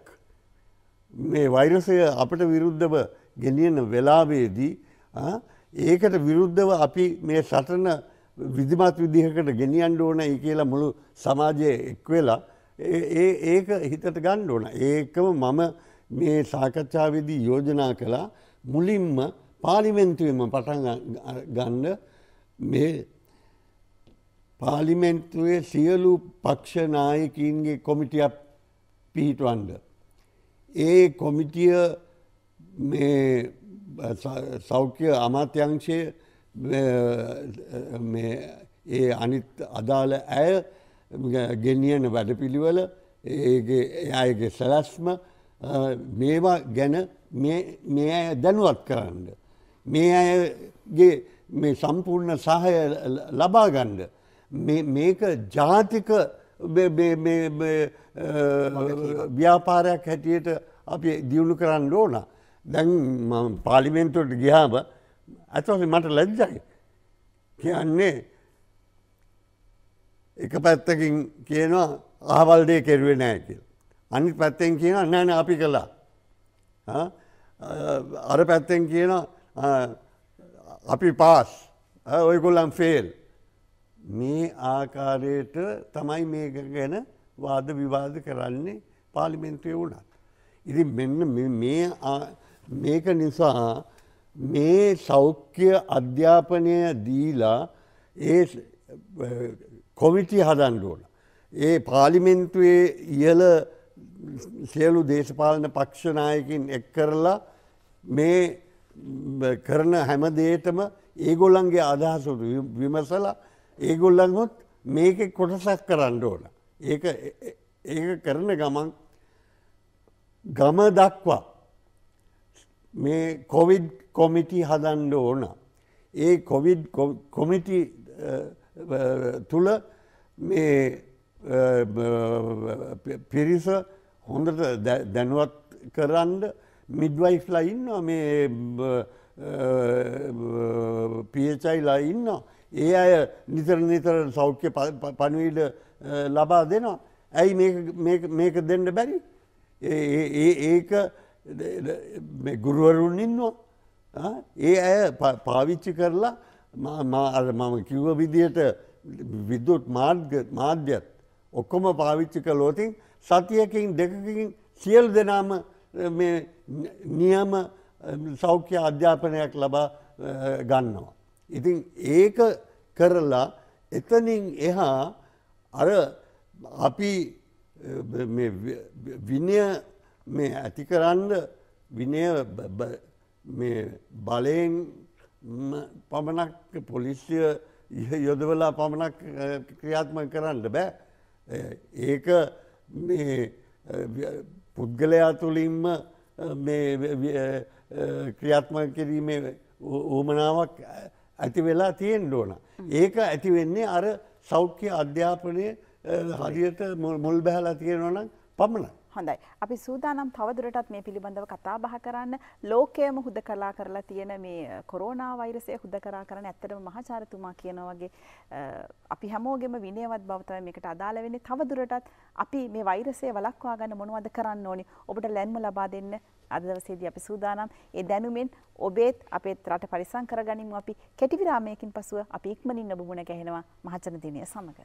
Speaker 4: මේ වෛරසය අපට විරුද්ධව ගෙනියන වෙලාවේදී ඒකට විරුද්ධව අපි මේ සටන විදිමත් විදිහකට ගෙනියන් ඕන ඒ කියලා මුළු සමාජය එක්වෙලා ඒක හිතට ගන්න ඕන ඒකම මම මේ සාකච්ඡාවේදී යෝජනා කළා මුලින්ම පාලිමෙන්තුවම පටන් ගන්න මේ පාලිමෙන්තුවේ සියලු පක්ෂනායකීන්ගේ කොමිටියක් පිහිටවන්ඩ. ඒ කොමිටිය සෞඛ්‍ය අමාත්‍යංශය ඒ අනිත් අදාළ ඇය ගෙනියන වැඩපිළිවල අයගේ සැලැස්ම මේවා ගැන මේ අය දැනුවත් කරන්න. මේ අයගේ මේ සම්පූර්ණ සහය ලබාගණ්ඩ. මේක ජාතික ව්‍යාපාරයක් හැටියට අපි දියුණු කරන්න ඕන දැන් පාලිමෙන්තුවට ගිහාම ඇත්වසේ මට ලැජ්ජයි කියන්නේ එක පැත්තකින් කියනවා ආවල්දය කෙරුවේ නෑ කියල්. අනි පැත්තෙන් කියන නෑන අපි කළා. අර පැත්තෙන් කියන අපි පාස් ඔයගොල්ලම් ෆේල්. මේ ආකාරයට තමයි මේක ගැන වාද විවාද කරන්නේ පාලිමෙන්තුවේ වුණත්. ඉති මෙන්න මේක නිසා මේ සෞඛ්‍ය අධ්‍යාපනය දීලා ඒ කොමිටි හදන්ඩුවන. ඒ පාලිමෙන්තුවේ ඉහල සියලු දේශපාලන පක්ෂනායකින් එක් කරලා මේ කරන හැම දේටම ඒගොල්ලන්ගේ අදහසුතු විමසලා ඒගොල්ලන්ගොත් මේක කොටසක් කරන්න ඕන. ඒක ඒක කරන ගමන් ගම දක්වා මේ කොවිඩ් කොමිටි හදන්ඩ ඕන. ඒ කොවිඩ් කොමිටි තුළ මේ පිරිස හොඳට දැනුවත් කරන්න මිඩ්වයිස් ලයින්න මේ පියචයි ලයින්න ඒ අය නිතර නිතර සෞඛ්‍ය පණවිඩ ලබා දෙනවා. ඇයි මේක දෙන්න බැරි ඒක ගුරුවරුන් ඉන්නවා ඒ ඇය පාවිච්චි කරලා මම කිව්ව විදියට විදුත් මාර්ග මාධ්‍යත් ඔක්කොම පාවිච්චි කලෝතින් සතියකින් දෙකකින් සියල් දෙනාම නියම සෞඛ්‍ය අධ්‍යාපනයක් ලබා ගන්නවා. ඉතින් ඒක කරලා එතනින් එහා අර අපි විනය මේ ඇති කරන්න විනය බලයෙන් පමණක් පොලිසිය යොදවලා පමණක් ක්‍රියාත්ම කරන්න බෑ ඒක පුද්ගලයා තුළින්ම ක්‍රියාත්ම කිරීමේ ඕමනාවක් ඇති වෙලා තියෙන් ඕන ඒක ඇතිවෙන්නේ අර සෞඛ්‍ය අධ්‍යාපනය හරියට මුල් බැහලා තියෙනවනම් පමණයි.
Speaker 1: හොඳයි. අපි සූදානම් තවදුරටත් මේ පිළිබඳව කතා බහ කරන්න ලෝකයේම හුදකලා කරලා තියෙන මේ කොරෝනා වෛරසය හුදකලා කරන ඇත්තටම මහාචාර්යතුමා කියනා වගේ අපි හැමෝගෙම විනයවත් බව තමයි මේකට අදාළ වෙන්නේ. තවදුරටත් අපි මේ වෛරසය වළක්වා ගන්න මොනවද කරන්න ඕනි? ඔබට ලැන්ම ලබා දෙන්න අද දවසේදී අපි සූදානම් ඒ දැනුමින් ඔබේත් අපේත් රට පරිසම් කරගනිමු අපි කැටි විරාමයකින් පසුව අපි ඉක්මනින් ඔබ මුණ ගැහෙනවා මහජන දිනය සමග.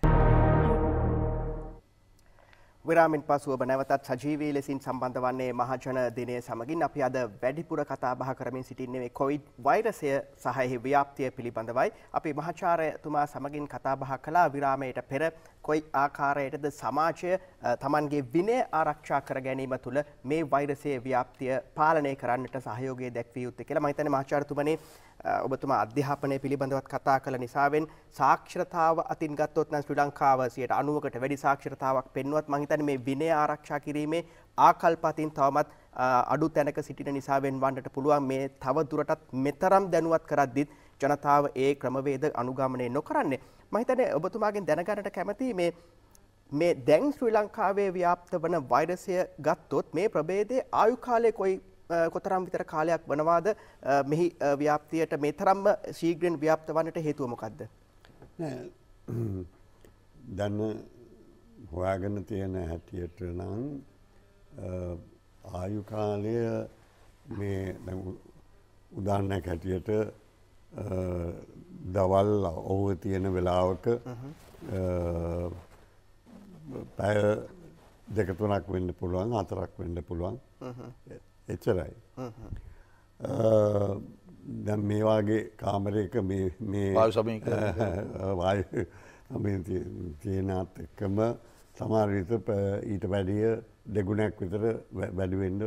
Speaker 2: විරාමෙන් පසුවබ නැවතත් සජීවී ලෙසින් සම්බන්ධ වන්නේ මහජන දිනය සමගින් අපි අද වැඩිපුර කතා බහ කරමින් සිටින්නේ කොවිඩ් වෛරසය සහ එහි ව්‍යාප්තිය පිළිබඳවයි. අපි මහාචාර්යතුමා සමගින් කතා බහ කළා විරාමයට පෙර කොයි ආකාරයටද සමාජය තමන්ගේ විනය ආරක්ෂා කර ගැනීම තුළ මේ වෛරසය ව්‍යාප්තිය පාලනය කරන්නට සහයෝගය දැක්විය යුත්තේ කියලා මහිතන මහාචාර්යතුමනේ ඔබතුමා අධ්‍යාපනය පිළිබඳවත් කතා කළ නිසාවෙන් සාක්ෂරතාව අතින් ගත්තොත් නම් ශ්‍රී ලංකාව 90කට වැඩි සාක්ෂරතාවක් පෙන්වුවත් මම හිතන්නේ මේ විනය ආරක්ෂා කිරීමේ ආකල්ප අතින් තවමත් අඩු තැනක සිටින නිසාවෙන් වන්නට පුළුවන් මේ තව දුරටත් මෙතරම් දැනුවත් කරද්දිත් ජනතාව ඒ ක්‍රමවේද අනුගමනය නොකරන්නේ මහිතන ඔබතුමාගෙන් දැනගණට කැමති මේ මේ දැන් ශ්‍රී ලංකාවේ ව්‍යාප්ත වන වෛරසය ගත්තොත් මේ ප්‍රබේදය ආයුකාලය කොයි කොතරම් විතර කාලයක් වනවාද මෙහි ව්‍යාප්තියට මේ තරම්ම ශීග්‍රෙන් ව්‍යාප්ත වන්නට හේතුවමකක්ද.
Speaker 4: දන්න හොයාගන්න තියෙන හැටියට නම් ආයුකාලය මේ උදාන්නක් හැටියට දවල් ඔව තියෙන වෙලාවක පැය දෙකතුනක් වෙන්න පුළුවන් අතරක් වෙන්න පුළුවන් එච්චරයි. දැම් මේවාගේ කාමරයක තියෙනත් එක්කම සමාරවිත ඊට වැඩිය දෙගුණයක් විතර වැඩිවෙන්ඩ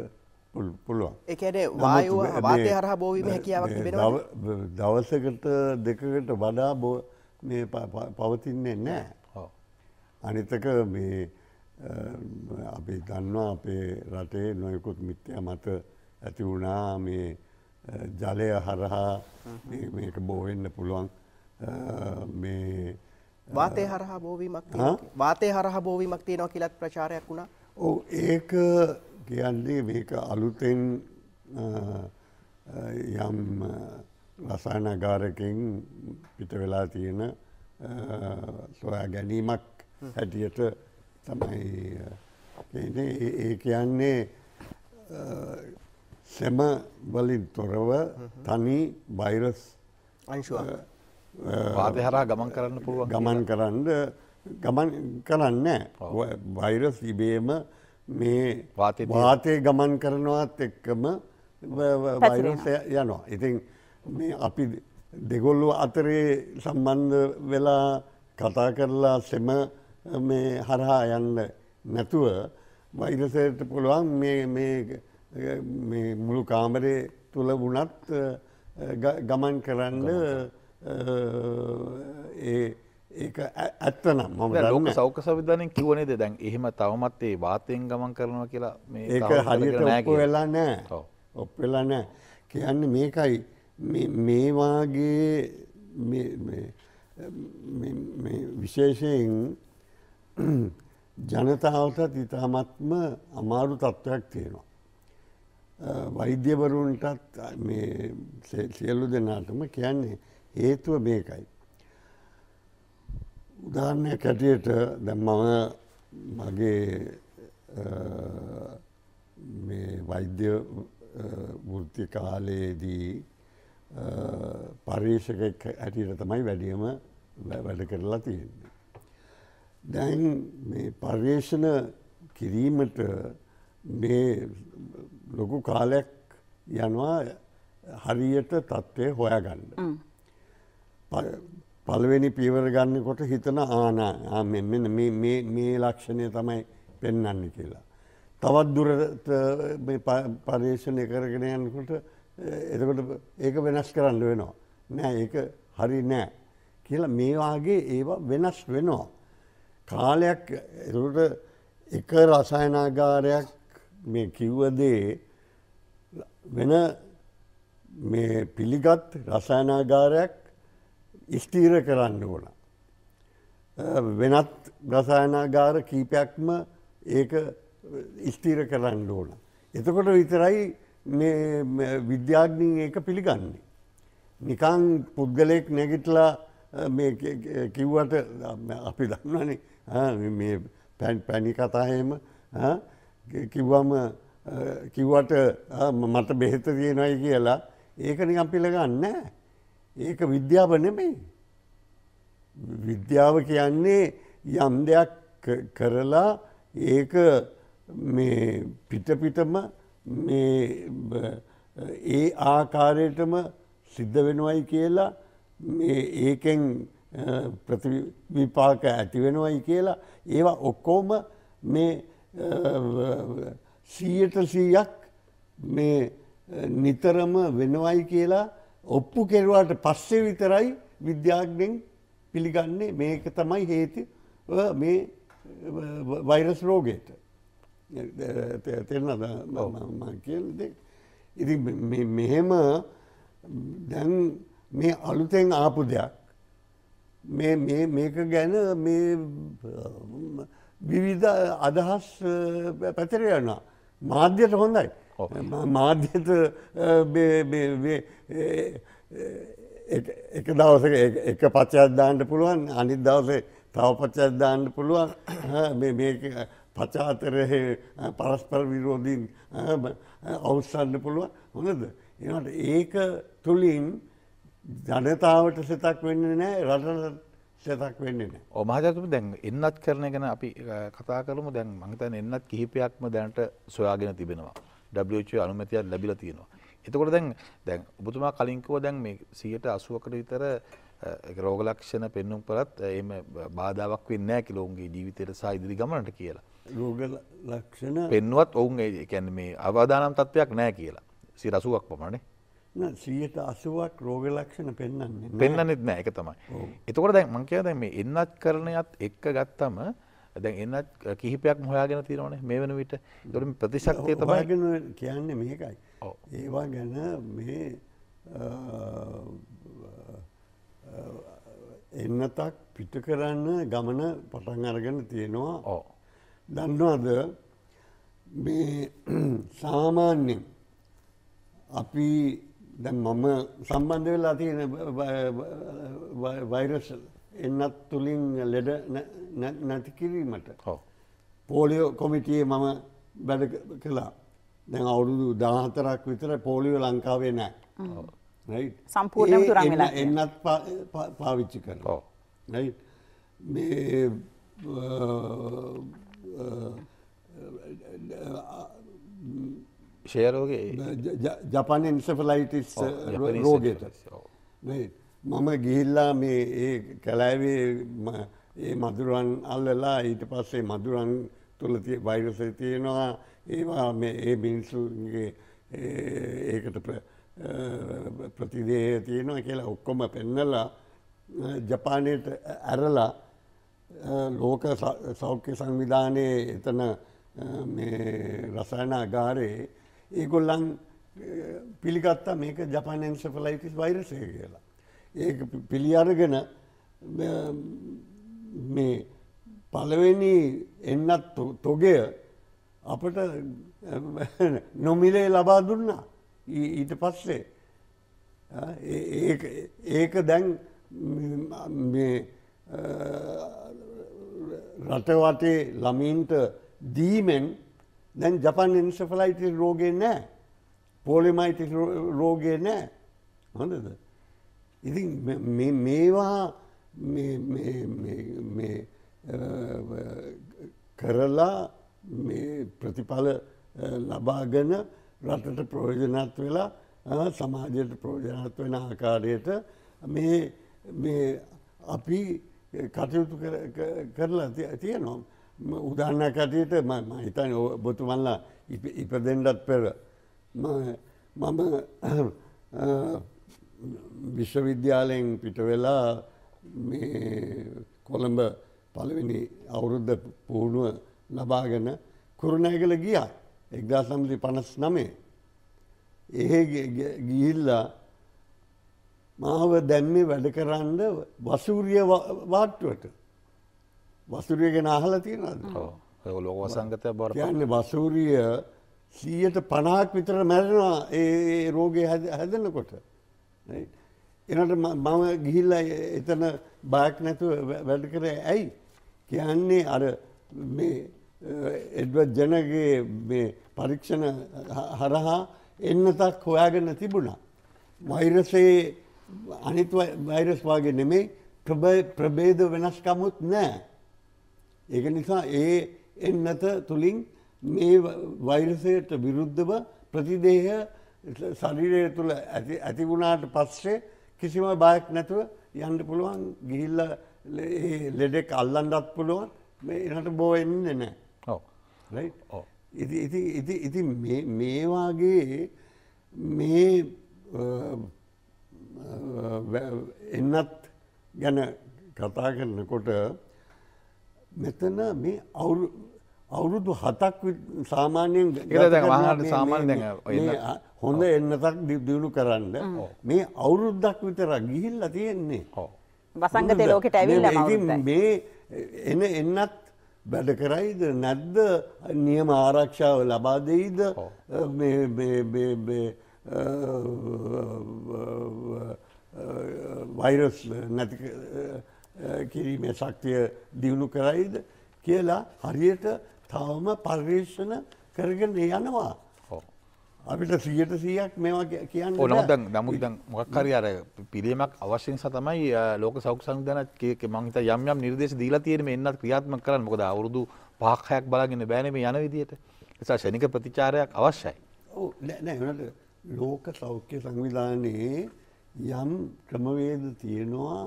Speaker 4: පුළුවන් එකන වාය හර බෝවීම හැකියාවක් දවසකට දෙකකට වඩා බෝ පවතින්නේ නෑ අනිතක මේ අපි දන්නවා අපේ රටේ නොයකුත් මිත්‍ය මත ඇති වුණා මේ ජලය හරහා මේක බෝවෙන්න පුළුවන් මේ වාතය හරහා බෝවීමක්
Speaker 2: වාතය හරහා බෝවීමක් තියෙනවා කියලත් ප්‍රචාරයක් වුණා ඕ ඒක
Speaker 4: කියන්නේ මේක අලුතෙන් යම් රසායනගාරකින් පිට වෙලා තියෙන සොයා ගැනීමක් හැටියට තමයි ඒ කියන්නේ සෙම වලින් තොරව තනි බයිරස්
Speaker 2: වාදය හරා ගමන් කරන්න පුළුව ගමන්
Speaker 4: කරන්න ගමන් කරන්න වෛරස් ඉබේම මේ වාතය ගමන් කරනවත් එක්කම වෛරස යනවා ඉතින් මේ අපි දෙගොල්ලු අතරේ සම්බන්ධ වෙලා කතා කරලා සෙම මේ හරහා යන්න නැතුව වෛරසයට පුළුවන් මුළු කාමරය තුළ වුණත් ගමන් කරන්න ඒ ඇත්තනම්
Speaker 3: මම ලෝක සෞක සවිධානය කිවනේද දැන් එහෙම තවමත් ඒ වාතයෙන් ගමන් කරනවා කියලා ඒක හරියට ඔප්පු
Speaker 4: වෙලා නෑ ඔප් වෙලා නෑ කියන්න මේකයි මේවාගේ විශේෂයෙන් ජනතාවටත් ඉතාමත්ම අමාරු තත්ත්වයක් තියෙනවා. වෛද්‍යවරුන්ටත් සියල්ලු දෙනාටම කියන්නේ හේතුව මේකයි. උදාරණය කැටියට දැම් මම මගේ වෛද්‍ය වෘත්ති කාලයේදී පර්යේෂක ඇටියට තමයි වැඩියම වැඩ කරලා තියෙන්නේ. දැන් මේ පර්යේෂණ කිරීමට මේ ලොකු කාලයක් යනවා හරියට තත්ත්වය හොයාගන්න. පළවෙනි පියවර ගන්නකොට හිතන ආනා මෙන්න මේ ලක්ෂණය තමයි පෙන්වන්න කියලා. තවත් දුරට පර්යේෂණය කරගෙන යන්නකොට එතකොට ඒක වෙනස් කරන්න වෙනවා. නෑ ඒක හරි නෑ කියලා මේවාගේ ඒවා වෙනස් වෙනවා. කාලයක් එට එක රසායනාගාරයක් මේ කිව්වදේ වෙන මේ පිළිගත් රසායනාගාරයක් ස්තීර කරන්න ඕන. වෙනත් රසායනාගාර කීපයක්ම ඒක ස්තීර කරන්න ඕන. එතකොට විතරයි මේ විද්‍යාඥින් ඒක පිළිගන්නේ. නිකං පුද්ගලයෙක් නැගිටලා කිව්වට අපි දන්නනේ මේ පැන් පැණි කතාහෙම කිව්වම කිව්වට මට බෙහෙත තියෙනයි කියලා ඒක නිකම් පිළගන්න ඒක විද්‍යාව නෙමේ. විද්‍යාව කියන්නේ යම් දෙයක් කරලා ඒක මේ පිටපිටම ඒ ආකාරයටම සිද්ධ වෙනවයි කියලා ඒකෙන් ප්‍රතිවිපාක ඇතිවෙනවයි කියලා ඒවා ඔක්කෝම මේ සීයට සීයක් මේ නිතරම වෙනවයි කියලා ඔප්පු කෙරුවාට පස්සේ විතරයි විද්‍යාඥෙන් පිළිගන්නේ මේක තමයි හේතු මේ වෛරස් රෝගයට තෙරනද කියද ඉති මෙහෙම දැන් මේ අලුතෙන් ආපු දෙයක් මේක ගැන විවිධ අදහස් පැතර යනවා. මාධ්‍යයට හොඳයි. මාධ්‍යත එක දවස එක පච්චත්දාන්නට පුළුවන් අනිත් දවසේ තව පච්චත්දාන්න පුළුවන් පචාතරය පරස්පර විරෝධීන් අවස්සන්න පුළුවන් හොඳද. එට ඒක තුළින් ජනතාවට සිතක් වෙන්න නෑ රට සතක් වෙන්නන මහජතුම දැන්
Speaker 3: එන්නත් කරන ගැන අපි කතා කරමු දැන් මංතන් එන්නත් කිහිපයක්ම දැනට සොයාගෙන තිබෙනවා ඩ අනුමතියක් ලැබිල තියෙනවා. එතකොට දැන් දැන් ඔබතුමා කලින්කව දැන් මේ සියට අසුවකට විතර රෝගලක්ෂණ පෙන්නුම් පරත් එම බාධාවක් වෙන්න කිලෝන්ගේ ජීවිතයට සා ඉදිරි ගමනට කියලා.
Speaker 4: රෝගලක්ෂණ
Speaker 3: පෙන්නුවත් ඔවුන් ඒ කැන මේ අවධානම් තත්ත්වයක් නෑ කියලා සි රසුවක් පමණේ
Speaker 4: සියට අසුවක් රෝග ලක්ෂණ පෙන්න්න පෙන්න්නෙත්
Speaker 3: නෑ එක තමයි. එතකොට දැන් මංකය දැ මේ එන්නත් කරණයත් එක්ක ගත්තම දැන් එන්නත් කිහිපයක් හොයාගෙන තිරවන මේ වන විට දොරින් ප්‍රතිශක්තිය
Speaker 4: තමයිගෙන කියන්නේ මේකයි. ඒවා ගැන මේ එන්නතක් පිට කරන්න ගමන පටන් අරගෙන තියෙනවා ඕ. දන්නවාද මේ සාමාන්‍යෙන් අපි දැ මම සම්බන්ධ වෙලා තියෙන වෛරස් එන්නත් තුළින් ලෙඩ නැති කිරීමට පෝලියෝ කොමිටියේ මම වැඩ කලා දැන් අවුරුදු දාහතරක් විතර පෝලියෝ ලංකාවේ
Speaker 5: නෑ
Speaker 4: සම්පූර්ණ එන්නත් පාවිච්චි කර මේ ෂයරෝගේ ජපනය නිසපලයිටස් රෝගයට මම ගිහිල්ලා මේ ඒ කැලෑවේ ඒ මදුරන් අල්ලලා ඊට පස්සේ මදුරන් තුළ වෛරස තියෙනවා ඒවා ඒ මිනිස්සුගේ ඒකට ප්‍රතිදේය තියෙනවා කියලා ඔක්කොම පෙන්නලා ජපානයට ඇරලා ලෝක සෞඛ්‍ය සංවිධානය එතන රසායන අගාරයේ ඒගොල්ලන් පිළිගත්තා මේක ජපානන් සෙපලයිටිස් වෛරසය කියලා. ඒක පිළි අරගෙන මේ පලවෙනි එන්නත් තොගය අපට නොමිලේ ලබා දුන්නා ඊට පස්සේ ඒක දැන් රටවටේ ළමීන්ට දීමෙන් දැන් ජපන් එන්සෆලයිටිස් රෝගේ නෑ පෝලිමයිටිස් රෝගේ නෑ හොඳද ඉති මේවා කරලා ප්‍රතිඵල ලබාගෙන රටට ප්‍රෝජනත් වෙලා සමාජයට ප්‍රෝජනත් වෙන ආකාරයට මේ අපි කටයුතු කරලා තිය නොම් උදාහන්නක් ඇටියට මම හිතන් බොතුමල්ලා ඉපදෙන්ඩත් පෙර මම විශ්වවිද්‍යාලයෙන් පිටවෙලා කොළඹ පළවෙනි අවුරුද්ධ පුහුණුව ලබාගෙන කුරුණෑගල ගියා එක්දා සම්ලි පනස් නමේ. එහෙ ගිහිල්ලා මාව දැම්මේ වැඩ කරන්න වසූරිය වාට්ටුවට. වසුරිය ගැන අහලා තියෙනද ලොක වසංගතය බර යන්න වසූරිය සීයට පණහක් විතර මැරෙනවා ඒ රෝගය හැදෙනකොට එනට මම ගිහිල්ල එතන බාක් නැතුව වැඩ කර ඇයි කියන්නේ අර එඩවත් ජනගේ මේ පරීක්ෂණ හරහා එන්නතක් හොයාගන්න තිබුණා. වෛරසේ අනිත් වෛරස් වගේ නෙමෙයි ප්‍රබේද වෙනස්කමුත් නෑ. ඒක නිසා ඒ එන්නත තුළින් මේ වෛරසයට විරුද්ධව ප්‍රතිදේහ ශරීරය තුළ ඇතිවුණාට පස්සේ කිසිම බයක් නැතුව යන්න පුළුවන් ගිහිල්ල ලෙඩෙක් අල්ලන්ඩත් පුළුවන් මේ එනට බෝ එන්න නෑ ඉති ඉති මේවාගේ මේ එන්නත් ගැන කතා කරනකොට මෙතන මේ අවුරු අවුරුදු හතක් සාමාන්‍යයෙන් සාමාන්‍ය හොඳ එන්නතක් දියුණු කරන්න මේ අවුරුද්දක් විතර ගිහිල්ල තියෙන්නේ
Speaker 1: වසංගත ලෝකට ඇවිල්ල
Speaker 4: මේ එන එන්නත් වැඩ කරයිද නැද්ද නියම ආරක්ෂාව ලබාදෙයිද වෛරස් නැති කිරීමේ ශක්තිය දියුණු කරයිද කියලා හරියට තවම පර්යේෂණ කරගෙන යනවා. අපිට සියට සීයක් මේවා කියන්න ඕනද නමුත් මොක්කරි
Speaker 3: අර පිළියමක් අවශ්‍යෙන් සතමයි ලෝක සෞක් සංධනත් මංහිත යම් යම් නිර්දේශ දීලා තියෙන එන්නත් ක්‍රියාත්ම කරන්න මොකද අවුරුදු පහක්හයක් බලාගෙන බෑනම යන විදියට නිසා ශනික ප්‍රතිචාරයක්
Speaker 4: අවශ්‍යයි. නට ලෝක සෞඛ්‍ය සංවිධානයේ යම් ක්‍රමවේද තියෙනවා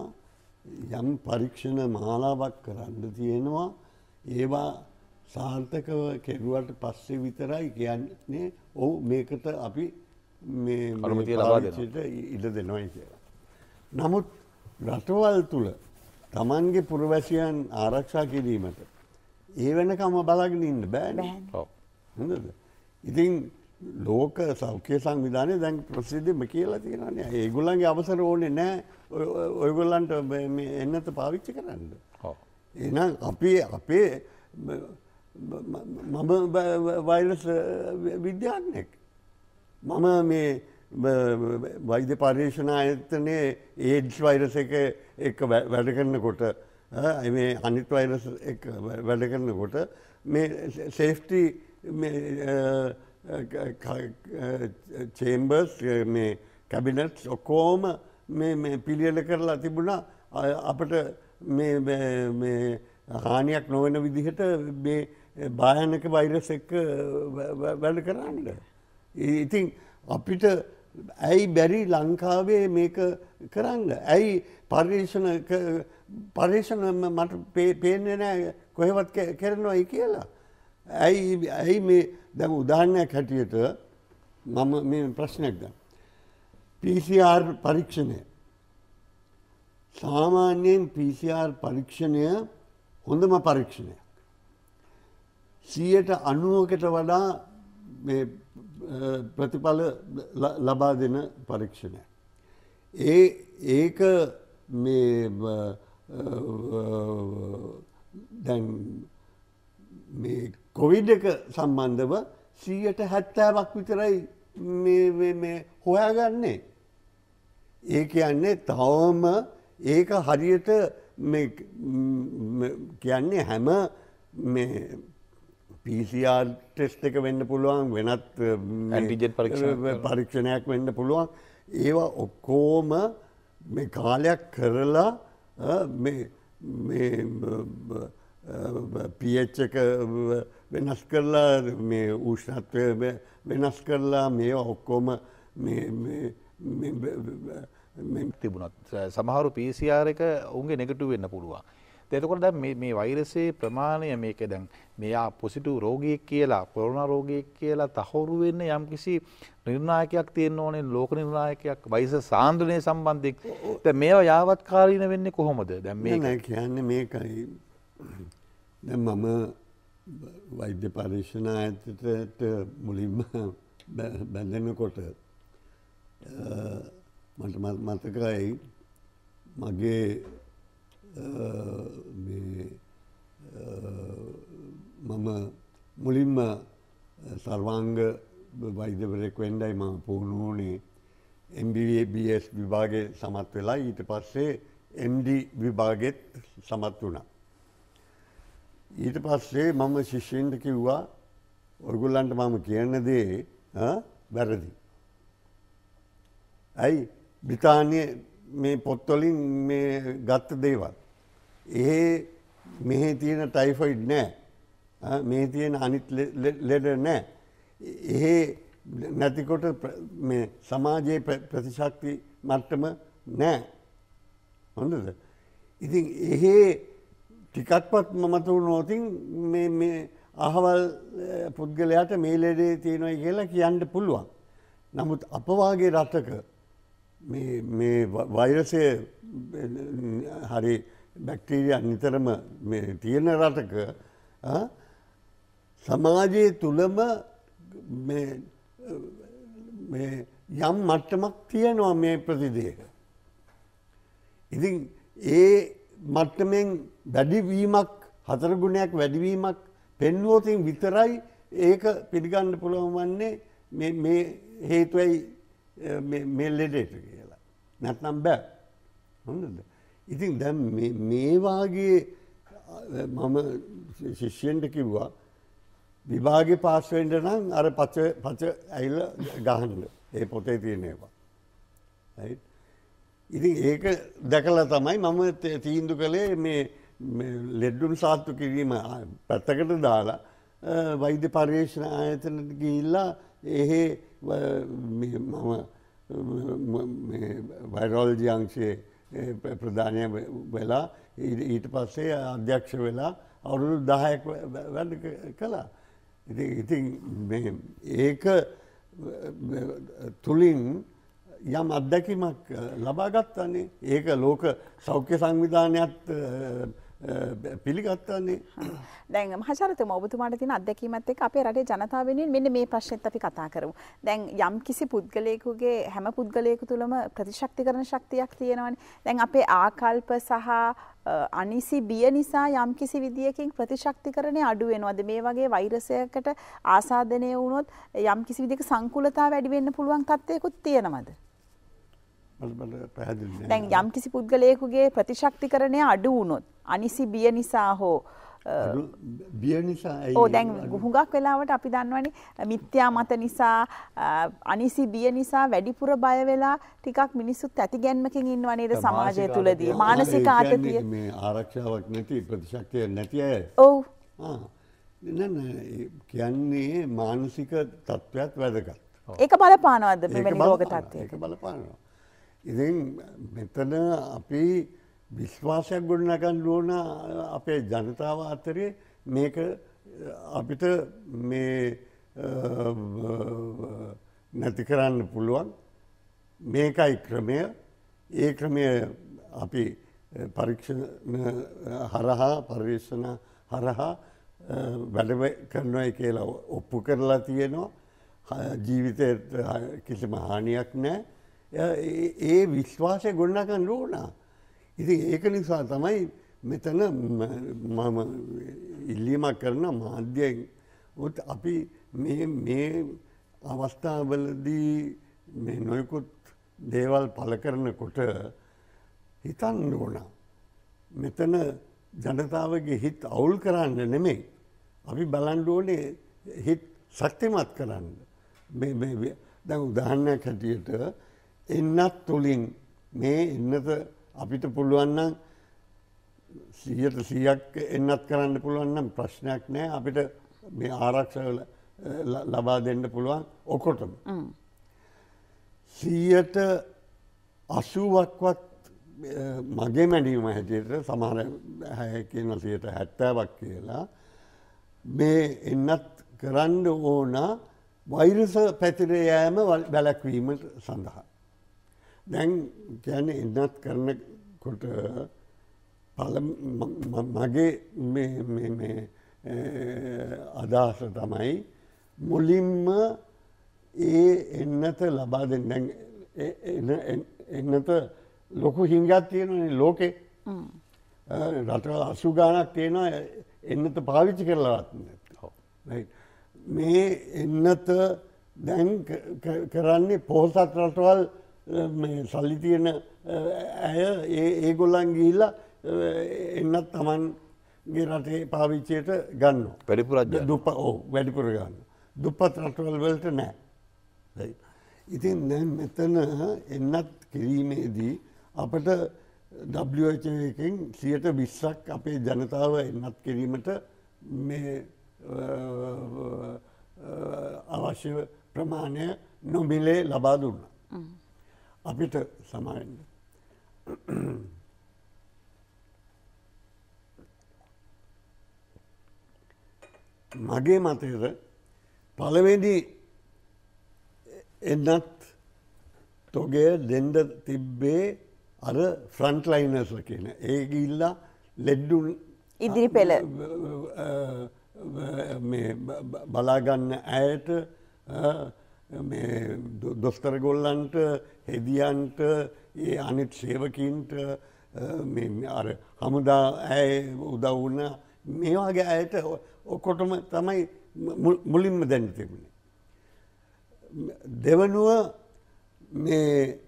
Speaker 4: යම් පරීක්ෂණ මාලාවක් කරන්න තියෙනවා ඒවා සාර්ථකව කෙරුවට පස්සේ විතරයි කියන්නේ ඔවු මේකට අපි මේට ඉඩ දෙනොයි කියලා. නමුත් රටවල් තුළ තමන්ගේ පුරවැසියන් ආරක්ෂා කිරීමට ඒ වෙනකම බලගෙන ඉන්න බෑ හොඳද ඉතින් ලෝක සෞඛ්‍ය සංවිධානය දැන් ප්‍රසිද්ධම කියලා තියෙනන ඒගුලන්ගේ අවසර ඕනෙ නෑ ඔයගොල්ලන්ට එන්නත පාවිච්චි කරන්න. එන අපි අපේ මම වෛරස් විද්‍යාන්නෙක්. මම මේ වෛද්‍ය පර්යේෂණ අයතනයේ ඒඩ්ස් වෛරස එක එක වැඩ කරන්නකොට මේ අනිත් වෛරස වැඩ කරන්නකොට මේ සේෆ්ටි චේම්බර්ස් මේ කැබිනට්ස් ඔක්කෝම පිළියල කරලා තිබුණා අපට හානියක් නොවන විදිහට බායනක වෛරස එක්ක වැඩ කරන්න. ඉතින් අපිට ඇයි බැරි ලංකාවේ මේක කරන්න. ඇයි පර්ේෂණ පර්ේෂණ මට පේන්නේ නෑ කොහෙවත් කරනවයි කියලා. ඇයි ඇයි මේ දැන් උදාහරණයක් හැටියට මම මේ ප්‍රශ්නයක් ගන්න. PCR පරීක්ෂණය. සාමාන්‍යයෙන් PCR පරීක්ෂණය හොඳම පරීක්ෂණයක්. 100ට 90කට වඩා මේ ප්‍රතිඵල ලබා දෙන පරීක්ෂණය. ඒ ඒක මේ දැන් මේ කොවිඩ් එක සම්බන්ධව සීයට හැත්තෑවක් විතරයි හොයාගන්නේ. ඒ කියන්නේ තවම ඒක හරියට කියන්නේ හැම පිසිR ටෙස්් එක වෙන්න පුළුවන් වෙනත් ඇටිජෙට් පරීක්ෂණයක් වෙන්න පුළුවන් ඒවා ඔක්කෝම කාලයක් කරලා පියච්චක වෙනස් කරලා මේ ඌෂ්ණත්වය වෙනස් කරලා මේ ඔක්කොම
Speaker 3: තිබුණත් සමහරු පිසිR එක ඔුන්ගේ නෙගටු වෙන්න පුළුවන්. තෙතකොට දැ මේ වෛරසේ ප්‍රමාණය මේක දැන් මෙයා පොසිටු රෝගියෙක් කියලා කොරුණ රෝගයක් කියලා තහවුරු වෙන්න යම්කිසි නිර්ණායකයක් තියෙන් ඕනේ ලෝක නිර්ණායකයක් වයිස සාන්ද්‍රනය සම්බන්ධයක්
Speaker 4: ද මේ යාවත් කාරීන වෙන්නේ කොහොමද දැම් මේ කියන්නේ මේකයි දැ මම වෛද්‍ය පර්ේෂණ ඇතට මුලින්ම බැඳෙනකොට මට මතකයි මගේ මම මුලින්ම සර්වාංග වෛද්‍යවරෙක් වෙන්ඩයි මම පුහුණුවනේ MBBS විභාගය සමත් වෙලා ඊට පස්සේ MD විභාගෙත් සමත් වුණා. ඊට පස්සේ මම ශිෂ්‍යන්ට කිව්වා ඔගුල්ලන්ට මම කියන දේ වැරදි. ඇයි බ්‍රිතාන්‍ය මේ පොත්තොලින් මේ ගත්ත දේවල්. ඒ මෙහි තියෙන ටයිෆයිඩ් නෑ මේ තියෙන අනිත් ලෙඩ නෑ. එහේ නැතිකොට සමාජයේ ප්‍රතිශක්ති මට්ටම නෑ හොඳද. ඉතින් එහේ ටිකක්වත් මමතුරු නෝතින් අහවල් පුද්ගලයාට මේ ලෙඩේ තියෙනයි කියලා කියන්න පුළුවන්. නමුත් අපවාගේ රටක වෛරසය හරි බැක්ටීරිය නිතරම තියෙන රටක සමාජයේ තුළම යම් මට්ටමක් තියෙනවා මේ ප්‍රතිදේක. ඉතින් ඒ මට්ටමෙන් වැඩිවීමක් හතරගුණයක් වැඩිවීමක් පෙන්වෝතින් විතරයි ඒක පිළිගන්න පුළුවන්වන්නේ මේ හේතුවයි මෙල්ලෙඩට කියලා. නැත්නම් බෑ හොඳද. ඉතින් දැම් මේවාගේ මම ශිෂ්‍යයෙන්ට කිව්වා විභාග පාස්වෙන්ට නම් අර පච පච ඇයිල ගහන්ඩ ඒ පොතේ තියෙනවා. ඉතින් ඒක දැකලා තමයි මම තීන්දු කළේ මේ ලෙඩ්ඩුම් සාත්තු කිරීම පැත්තකට දාලා වෛද්‍ය පර්යේෂණ ආයතනට ගිහිල්ලා එහෙ මම වෛරෝල්ජි අංශයේ ප්‍රධානය වෙලා ඊට පස්සේ අධ්‍යක්ෂ වෙලා අවුරුදු දහයක් වැඩ කළා. ඉතින් ඒක තුළින් යම් අත්දැකීමක් ලබා ගත්තන්නේ ඒක ලෝක සෞඛ්‍ය සංවිධානයක්ත් පිළිගත්තන්නේ
Speaker 1: දැන් මහචරතම ඔබතුමාට තින අදැකීමත් එක් අපේ රටේ ජනතාවෙනෙන් මෙන්න මේ ප්‍රශ්නෙත් අපි කතා කරමු. දැන් යම් කිසි පුද්ගලයෙකුගේ හැම පුද්ගලයෙකු තුළම ප්‍රතිශක්ති කරන ශක්තියක් තියෙනවනේ. දැන් අපේ ආකල්ප සහ අනිසි බිය නිසා යම් කිසි විදියකින් ප්‍රතිශක්තිකරණය අඩු වෙනවද මේ වගේ වෛරසයකට ආසාදනය වුණොත් යම් කිසි විදිහක සංකූලතාව වැඩි වෙන්න පුළුවන් තත්ත්වයකුත් තියෙනවද? දැන් යම් කිසි පුද්ගලයෙකුගේ ප්‍රතිශක්තිකරණය අඩු වුණොත් අනිසි බිය නිසා හෝ බිය නිසා ඕ දැන් ගුහුඟක් වෙලාවට අපි දන්නවනේ මිත්‍යා මත නිසා අනිසි බිය නිසා වැඩිපුර බය වෙලා ටිකක් මිනිස්සුත් ඇතිගැන්මකින් ඉන්නවා නේද සමාජය තුලදී මානසික ආතතිය
Speaker 4: මේ ආරක්ෂාවක් නැති ප්‍රතිශක්තිය නැති අය ඔව් කියන්නේ මානසික තත්ත්වයක් වැදගත් ඒක බලපානවද මෙවැනි රෝග තත්ත්වයක ඒක බලපානවා ඉතින් මෙතන අපි විශ්වාසයක් ගොඩනගන්න ඕන අපේ ජනතාව අතරේ මේක අපිට මේ නැති කරන්න පුළුවන් මේකයි ක්‍රමය ඒ ක්‍රමය අපි පරීක්ෂණ හරහා පර්යේෂණ හරහා වැඩ කරනවයි කියලා ඔප්පු කරලා තියෙනවා ජීවිතය කිසිම හානියක් නෑ ඒ විශ්වාසය ගොඩනකන් ලෝනා. ඉති ඒක නිසා තමයි මෙතන මම ඉල්ලීමක් කරන මාධ්‍යයෙන් ඔත් අපි මේ අවස්ථාවලදී නොයකුත් දේවල් පල කරනකොට හිතන් ඕන. මෙතන ජනතාවගේ හිත් අවුල් කරන්න නෙමේ. අපි බලන්ඩෝනේ හිත් සක්තිමත් කරන්න. දැ උදාහන්නයක් හැටියට එන්නත් තුළින් මේ එන්නත අපිට පුළුවන්නම් සියට සියක් එන්නත් කරන්න පුළුවන්නම් ප්‍රශ්නයක් නෑ අපිට මේ ආරක්ෂ ලබා දෙන්න පුළුවන් ඔකොටම. සීයට අසුවක්වත් මගේ මැනීම හැටියට සමහර හැකන සයට හැත්තෑවක් කියලා මේ එන්නත් කරන්න ඕන වෛරස පැතිර යෑම වැලැක්වීම සඳහා. දැන් ගැන එන්නත් කරනකොට පල මගේ අදහස තමයි මුලින්ම ඒ එන්නත ලබා දෙන්න එන්නත ලොකු හිංගත් තියෙනනේ ලෝකෙ රටවල් අසු ගානක් තියෙනවා එන්නත පාවිච්චි කරලාත්න්න මේ එන්නත දැන් කරන්නේ පොහසත් රටවල් සල්ලි තියෙන ඇය ඒ ගොල්ලන් ගිහිල්ලා එන්නත් තමන්ගේ රටේ පාවිච්චයට ගන්න වැඩිපුරජ දුප ඕ වැඩිපුර ගන්න දුප්පත් රටවල් වලට නෑ ඉතින් දැන් මෙතන එන්නත් කිරීමේදී අපට ඩ්කින් සියට විස්සක් අපේ ජනතාව එන්නත් කිරීමට මේ අවශ්‍ය ප්‍රමාණය නොමිලේ ලබා දුන්න. අපිට සමාවෙන්න. මගේ මතයද පළවෙනි එන්නත් තොගේ දෙන්ඩ තිබ්බේ අර ෆ්‍රන්ට්ලයිනර්ස කියන ඒ ගිල්ලා ලෙඩ්ඩු ඉදිරි පෙළ බලාගන්න ඇයට දොස්තර ගොල්ලන්ට හෙදියන්ට ඒ අනිත් සේවකින්ට අර හමුදා ඇය උදව්වන මේවාගේ ඇයට ඔකොටම තමයි මුලින්ම දැන්න තිබුණේ. දෙවනුව මේ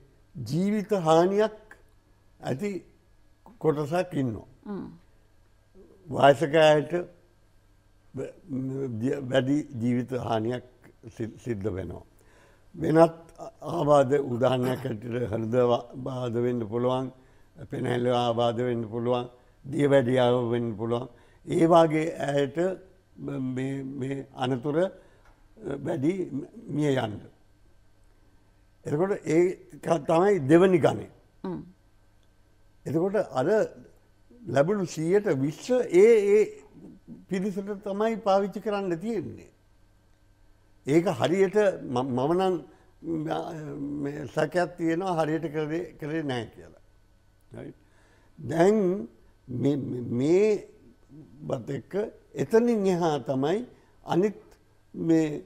Speaker 4: ජීවිත හානියක් ඇති කොටසක් ඉන්නවා. වාසකයට වැඩි ජීවිත හානියක් සිද්ධ වෙනවා. වෙනත් ආබාධ උදාහනයකට හෘද බාධවෙන්න පුළුවන් පෙනැල්ල ආබාධවෙන්න පුළුවන් දිය වැඩියාව වෙන්න පුළුවන්. ඒවාගේ ඇයට අනතුර වැඩි මිය යන්න. එතකොට ඒ තමයි දෙවනි ගණේ. එතකොට අර ලැබුණු සීයට විශ්ව ඒ ඒ පිරිසට තමයි පාවිච්චි කරන්න තියෙන්නේ. ඒක හරියට මමනන් සැකයක් තියෙනවා හරියට කරේ නැහැ කියලා. දැන් මේ බත් එක්ක එතනින් එහා තමයි අනිත් මේ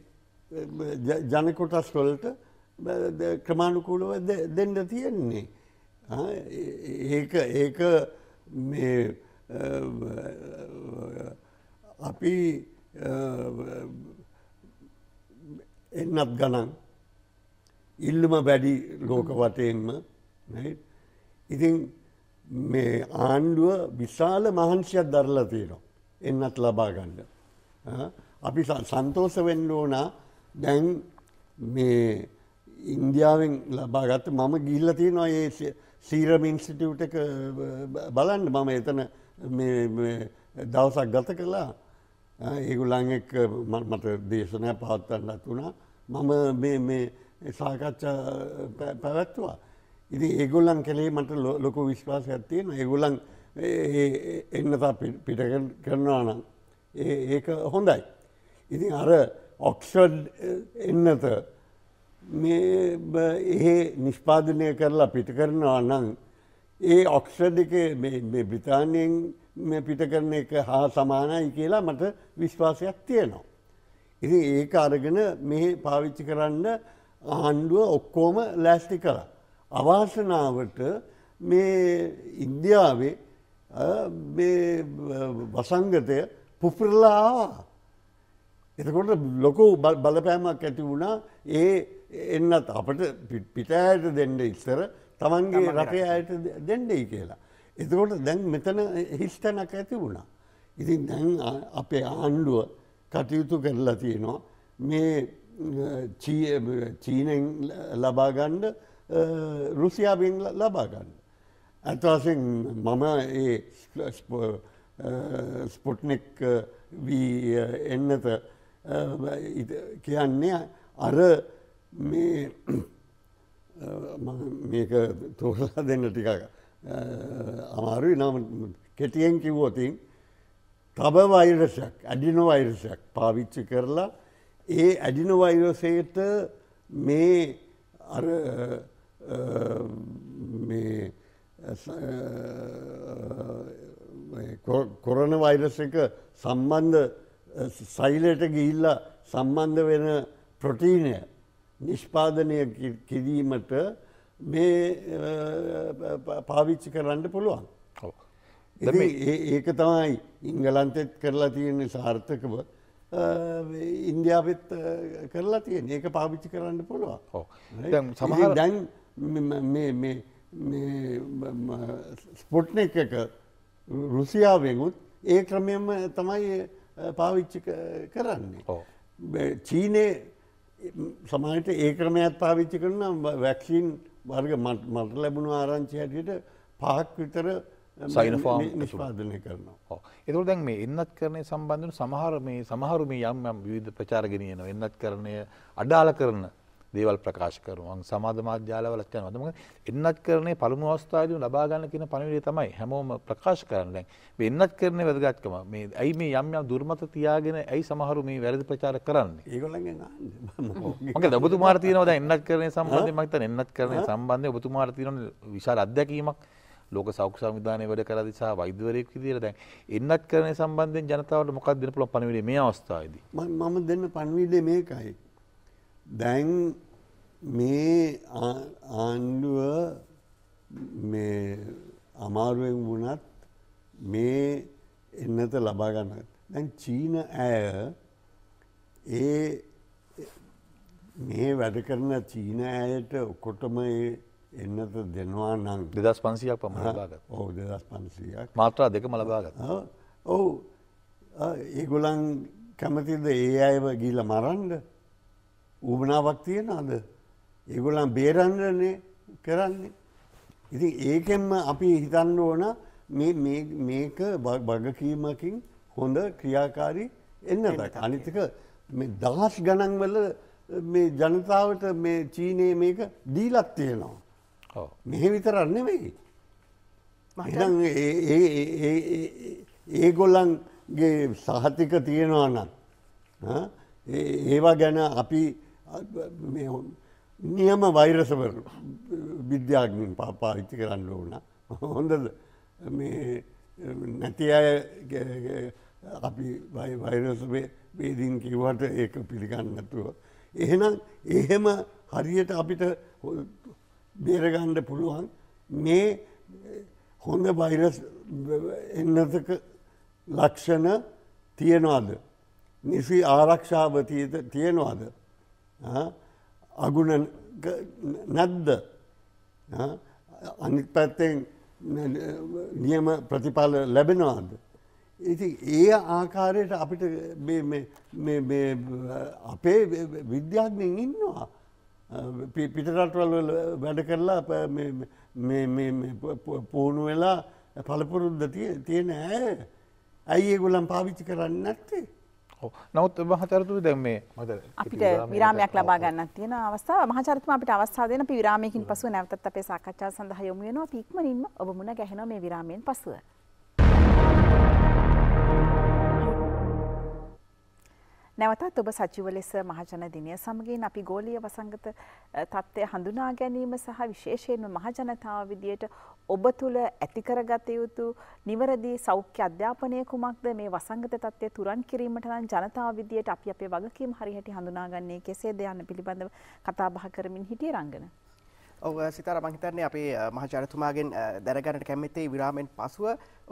Speaker 4: ජනකොටස් වලට ක්‍රමාණුකූලව දෙන්න තියෙන්නේ. ඒක ඒක මේ අපි එන්නත් ගණන් ඉල්ලම වැඩි ලෝක වටයෙන්ම ඉතින් මේ ආණ්ඩුව විශාල මහන්සියක් දරලා තියෙනවා එන්නත් ලබාගන්න. අපි සන්තෝස වෙන්න ඕනා දැන් මේ ඉන්දියාවෙන් ලබාගත්ත මම ගිල්ල තියෙනවා ඒ සීරම ඉන්ස්ටියුට් එක බලන්න මම එතන දවසක් ගත කළා ඒගුලන් එක් මට දේශනය පවත්වන්නත් වුණා මම සාකච්ඡා පැවැත්වා. ඉති ඒගොල්ලන් කළේ මට ලොක විශ්වාස ඇත්තියෙන ඒගොලන් එන්නතා පිට කරනවා නම් ඒක හොඳයි. ඉතින් අර ඔක්ෂඩ් එන්නත මේ එහෙ නිෂ්පාදනය කරලා පිට කරනවා නම් ඒ ඔක්ෂඩ එක බ්‍රිතාන්යෙන් පිට කරන එක හා සමානයි කියලා මට විශ්වාසයක් තියෙනවා. ඉතින් ඒක අරගෙන මෙහි පාවිච්චි කරන්න ආණ්ඩුව ඔක්කෝම ලෑස්ති කළ. අවාසනාවට මේ ඉන්දියාවේ වසංගතය පුපරලාවා. එතකොට ලොකු බලපෑමක් ඇති වුණා ඒ එන්නත් අපට පිටෑයට දෙන්ඩ ඉස්සර තමන්ගේ රටේ අයට දෙන්ඩයි කියලා. එතකොට දැන් මෙතන හිස්තැනක් ඇති වුණා. ඉතින් දැන් අපේ ආණ්ඩුව කටයුතු කරලා තියෙනවා මේ චීනෙන් ලබාගණ්ඩ රුසියාවෙන් ලබාගන්න. ඇත්වසෙන් මම ඒ ස්පොට්නෙක් වී එන්නත කියන්නේ අර මේක තෝරලා දෙන්න ටිකක් අමාරුයි නම් කෙටියෙන් කිව්වෝතින් තබ වෛරසයක් ඇඩිනෝ වෛරසයක් පාවිච්චි කරලා ඒ ඇඩිනොවෛරසයට මේ අර කොරන වෛරස එක සම්බන්ධ සයිලට ගිහිල්ල සම්බන්ධ වෙන ප්‍රොටීනය නිෂ්පාදනය කිරීමට මේ පාවිච්චි කරන්න පුළුවන්. ඒක තමයි ඉංගලන්තෙත් කරලා තියෙන සාර්ථකව ඉන්දියාපෙත් කරලා තිය ඒක පාවිච්චි කරන්න පුළුවන් සමහ දැන් ස්පොට්න එක රුසියාවෙනුත් ඒ ක්‍රමයම තමයි පාවිච්චි කරන්නේ චීනය සමාට ඒ ක්‍රමයත් පාවිච්චි කරන වැක්ෂීන් වර්ග මට ලැබුණු ආරංචි හැටියට පහක් විතර සයිනෆාම් නිෂ්පාදනය කරනවා. ඒතකොට දැන් මේ එන්නත් කරන්නේ
Speaker 3: සම්බන්ධව සමහර මේ සමහරු මේ යම් යම් විවිධ ප්‍රචාර ගෙනියනවා. එන්නත් කරණය අඩාල කරන දේවල් ප්‍රකාශ කරනවා. සමාජ මාධ්‍යාලවලත් යනවා. මොකද එන්නත් කරණේ පළමු අවස්ථාවේදී ලබා ගන්න කියන පණිවිඩය තමයි හැමෝම ප්‍රකාශ කරන්නේ. දැන් මේ එන්නත් කරණේ වැදගත්කම මේ ඇයි මේ යම් යම් දුර්මත තියාගෙන ඇයි සමහරු මේ වැරදි ප්‍රචාර කරන්නේ?
Speaker 4: ඒගොල්ලන්ගෙන් අහන්නේ.
Speaker 3: මොකද ඔබතුමාට තියෙනවා දැන් එන්නත් කරණේ සම්බන්ධයෙන් මම හිතන්නේ එන්නත් කරණේ සම්බන්ධයෙන් ඔබතුමාට තියෙන විශාල අත්දැකීමක්. ලෝක සෞඛ්‍ය සංවිධානය වැඩ කරලා දිසා වෛද්‍යවරයෙක් විදියට දැන් එන්නත් කරන සම්බන්ධයෙන් ජනතාවට මොකක්ද දෙන්න පුළුවන් පණිවිඩය මේ අවස්ථාවේදී
Speaker 4: මම දෙන්න පණිවිඩය මේකයි දැන් මේ ආණ්ඩුව මේ අමාරුවෙන් වුණත් මේ එන්නත ලබා ගන්න. දැන් චීන ඇය ඒ මේ වැඩ කරන චීන ඇයට ඔකොටම ඒ එන්නත දෙනවා නම් දෙදස් පන්සියක් පමලාග ඕ දෙදස් පන්සියක් මාත්‍රා දෙකම ලබාගත් ඔවු ඒගොලන් කැමතිද ඒ අයව ගීල මරන්ඩ ඌමනාවක් තියෙන අද ඒගොලන් බේරන්ඩනේ කරන්නේ ඉති ඒකෙන්ම අපි හිතන්න ඕන මේක බගකීමකින් හොඳ ක්‍රියාකාරී එන්නට අනිතික දහස් ගණන්වල මේ ජනතාවට මේ චීනය මේක දීලක් තියෙනවා. මෙහෙ විතරන්න වෙයි ඒ ගොල්ලන්ගේ සහතික තියෙනවානම් ඒවා ගැන අපි නියම වෛරසවර විද්‍යාඥින් පාපාවිච්චි කරන්න ඕන හොඳ නැති අය අපි වෛරස වේදීන් කිව්වට ඒක පිළිගන්නතුව. එහෙනම් එහෙම හරියට අපිට බේරගණ්ඩ පුළුවන් මේ eh, හොඳ වෛරස් eh, එන්නතක ලක්ෂණ තියෙනවාද. නිසි ආරක්ෂාවතියද තියෙනවාද. අගුණ නැද්ද අනිත් පැත්තෙන් නියම ප්‍රතිඵල ලැබෙනවාද. ඉති ඒ ආකාරයට අපිට අපේ විද්‍යාඥයෙන් ඉන්නවා. පිටරටවල් වැඩ කරලා පෝුණු වෙලා පලපුරුද්ද තියෙන ඇය ඇයි ඒගුලම් පාවිච්චි කරන්න නැත්තේ. නවත් මහචරතු දැම් මේ මද
Speaker 3: අපිට විරාමයක්
Speaker 1: ලබා ගන්න තියෙන අවස්ථාව මහචරතුම අපිට අවස්ථාවදන පිරාමයකින් පසුව නැවතත් අපේ සාකච්ඡා සඳහයොමු වෙනවා පික්මනින්ම ඔබ මුණ ගැහෙන මේ විරාමයෙන් පසුව. නැවතත් ඔබ සජීව ලෙස මහජන දිනය සමගින් අපි ගෝලීය වසංගත තත්ත්වය හඳුනා ගැනීම සහ විශේෂයෙන්ම මහජනතාව විදියට ඔබ තුළ ඇති කරගත යුතු නිවැරදි සෞඛ්‍ය අධ්‍යාපනය කුමක්ද මේ වසංගත තත්ත්වය තුරන් කිරීමට නම් ජනතාව විදියට අපි අපේ වගකීම් හරිහැටි හඳුනාගන්නේ කෙසේද යන්න පිළිබඳව කතා බහ කරමින් හිටියේ රංගන
Speaker 2: ඔව සිතර මහිතරණය අපේ මහචරතුමාගෙන් දැරගණට කැමෙත්තේ විරාමෙන් පසුව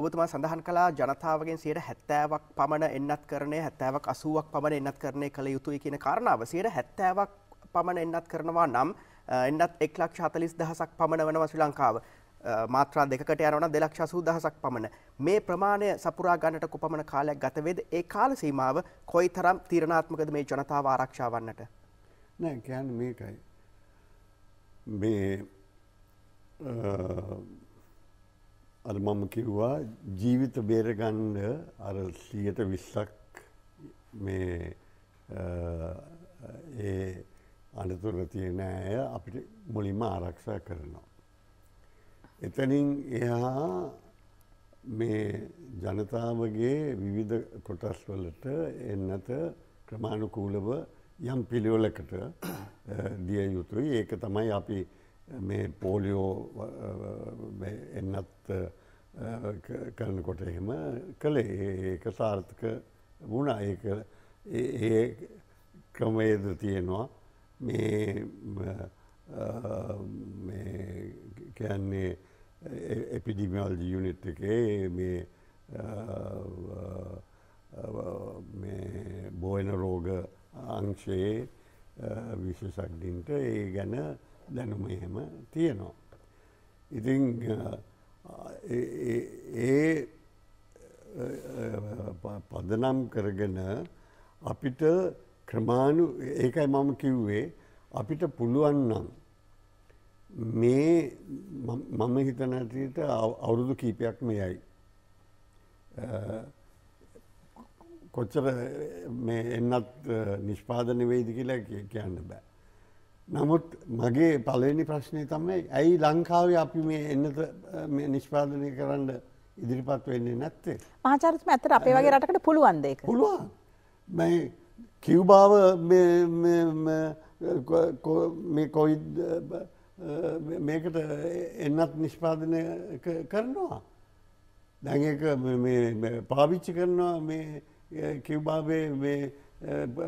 Speaker 2: ඔබතුමා සඳහන් කලා ජනතාවගෙන් සයට හැත්තෑවක් පමණ එන්නත් කරනය හැත්තෑවක් අසුවක් පමණ එන්නත් කරනය කළ යුතුයි කියන කරණාව සයට හැත්තෑවක් පමණ එන්නත් කරනවා නම් එන්නත් එක්ලක් ශාතලිස් දහසක් පමණ වන වශ ලංකාව මාත්‍රා දෙකට යනවන දෙලක්ෂසූ දහසක් පමණ මේ ප්‍රමාණය සපුරා ගණට කොපමණ කාලයක් ගතවේද ඒ කාල සීමාව කොයි තරම් තීරණාත්මකද මේ ජනතාව ආරක්ෂාවන්නට නෑ කියන්න මේකයි
Speaker 4: මේ අර මම කිව්වා ජීවිත බේරගන්න අර සියයට විස්සක් මේ ඒ අනතුර තියෙන ඇය අපිට මුලින්ම ආරක්ෂා කරනවා. එතනින් එහා මේ ජනතාවගේ විවිධ කොටස්වලට එන්නත ක්‍රමාණුකූලව යම් පිළිවෙලකට දිය යුතුයි ඒක තමයි අපි මේ පෝලියෝ එන්නත් කරනකොට එහෙම කළේ ඒක සාර්ථක වුණා ඒක ඒ ක්‍රමයේද තියෙනවා මේ කියන්නේ එපිඩිමියල්ජි යුනිට් එකේ මේ බෝයන රෝග අංශයේ විශේෂඥින්ට ඒ ගැන දැනුම එහෙම තියෙනවා. ඉතින් ඒ පදනම් කරගෙන අපිට ක්‍රමාණු ඒකයි මම කිව්වේ අපිට පුළුවන් නම් මේ මම හිතන ඇතිට අවුරුදු කීපයක් මෙයයි කොච්චර එන්නත් නිෂ්පාදන වෙයිද කියලා කියන්න බෑ. නමුත් මගේ පලවෙනි ප්‍රශ්නය තමයි ඇයි ලංකාවේ අපි මේ එන්න නිෂ්පාදනය කරන්න ඉදිරිපත් වෙන්නේ නැත්තේ
Speaker 1: මාචාරත්ම ඇතර අපේ වගේ රටකට පුළුවන්ද එක පුළුවන්
Speaker 4: මේ කිව්බාව මේ කොයිඩ් මේකට එන්නත් නිෂ්පාදනය කරනවා දැඟ පාවිච්චි කරනවා මේ කිව්බාවේ මේ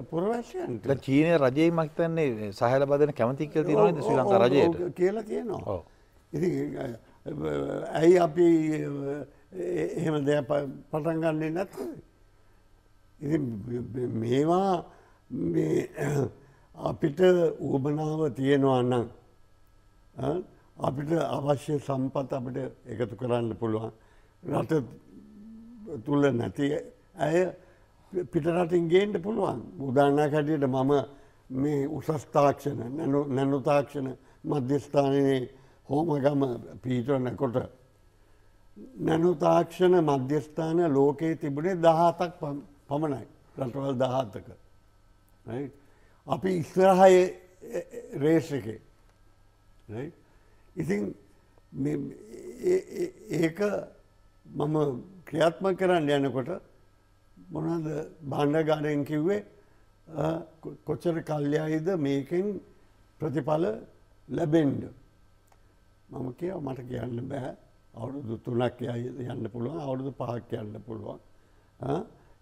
Speaker 4: පුරවශයන් චීනය රජය මක්තන්නේ සහල
Speaker 3: බදන කැමතික තිරද ශ්‍රී ලංකා රජයට කියලා තියෙනවා
Speaker 4: ඉති ඇයි අපි එහෙම දෙ පටන්ගන්නේ නැත් ඉති මේවා අපිට ඌබනාව තියෙනවා නම් අපිට අවශ්‍ය සම්පත් අපිට එකතු කරන්න පුළුවන් රට තුළ නැති ඇය පිටරටින් ගේන්ට පුළුවන් උදාන්නා කැටියට මම මේ උසස් තාක්ෂණ නැනු තාක්ෂණ මධ්‍යස්ථානයේ හෝමගම පීටනකොට නැනු තාක්ෂණ මධ්‍යස්ථාන ලෝකයේ තිබුණේ දහතක් පමණයි රටවල් දහත්තක අපි ඉස්සරහය රේෂකේ ඉතින් ඒක මම ක්‍රියාත්ම කරන්න යනකොට මොනද බණ්ඩගාරයෙන් කිව්වේ කොච්චර කල්්‍යයිද මේකෙන් ප්‍රතිඵල ලැබෙන්ඩ. මම කියව මට කියන්න බැහැ අවුරුදු තුනක් යන්න පුළුවන් අවුරුදු පහක් යන්න පුළුවන්.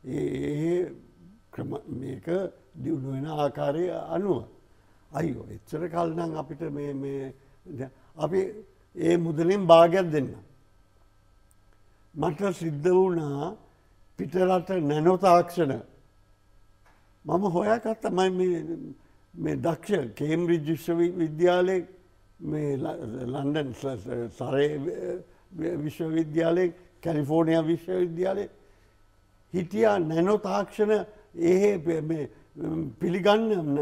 Speaker 4: ඒ ක්‍රම මේක දියුණුවෙන ආකාරය අනුව. අයෝ එච්චර කල්නම් අපිට අපි ඒ මුදලින් භාගයක් දෙන්න. මට සිද්ධ වනාා පිටරට නැනෝ තාක්ෂණ මම හොයාකත් තමයි මේ දක්ෂ කේම්බ්‍රිජ් විශ්ව විද්‍යාලය මේ ලන්ඩන් සරේ විශ්වවිද්‍යාලය කැලිෆෝර්නිය විශ්වවිද්‍යාලය හිටියා නැනෝ තාක්ෂණ ඒ පිළිගන්න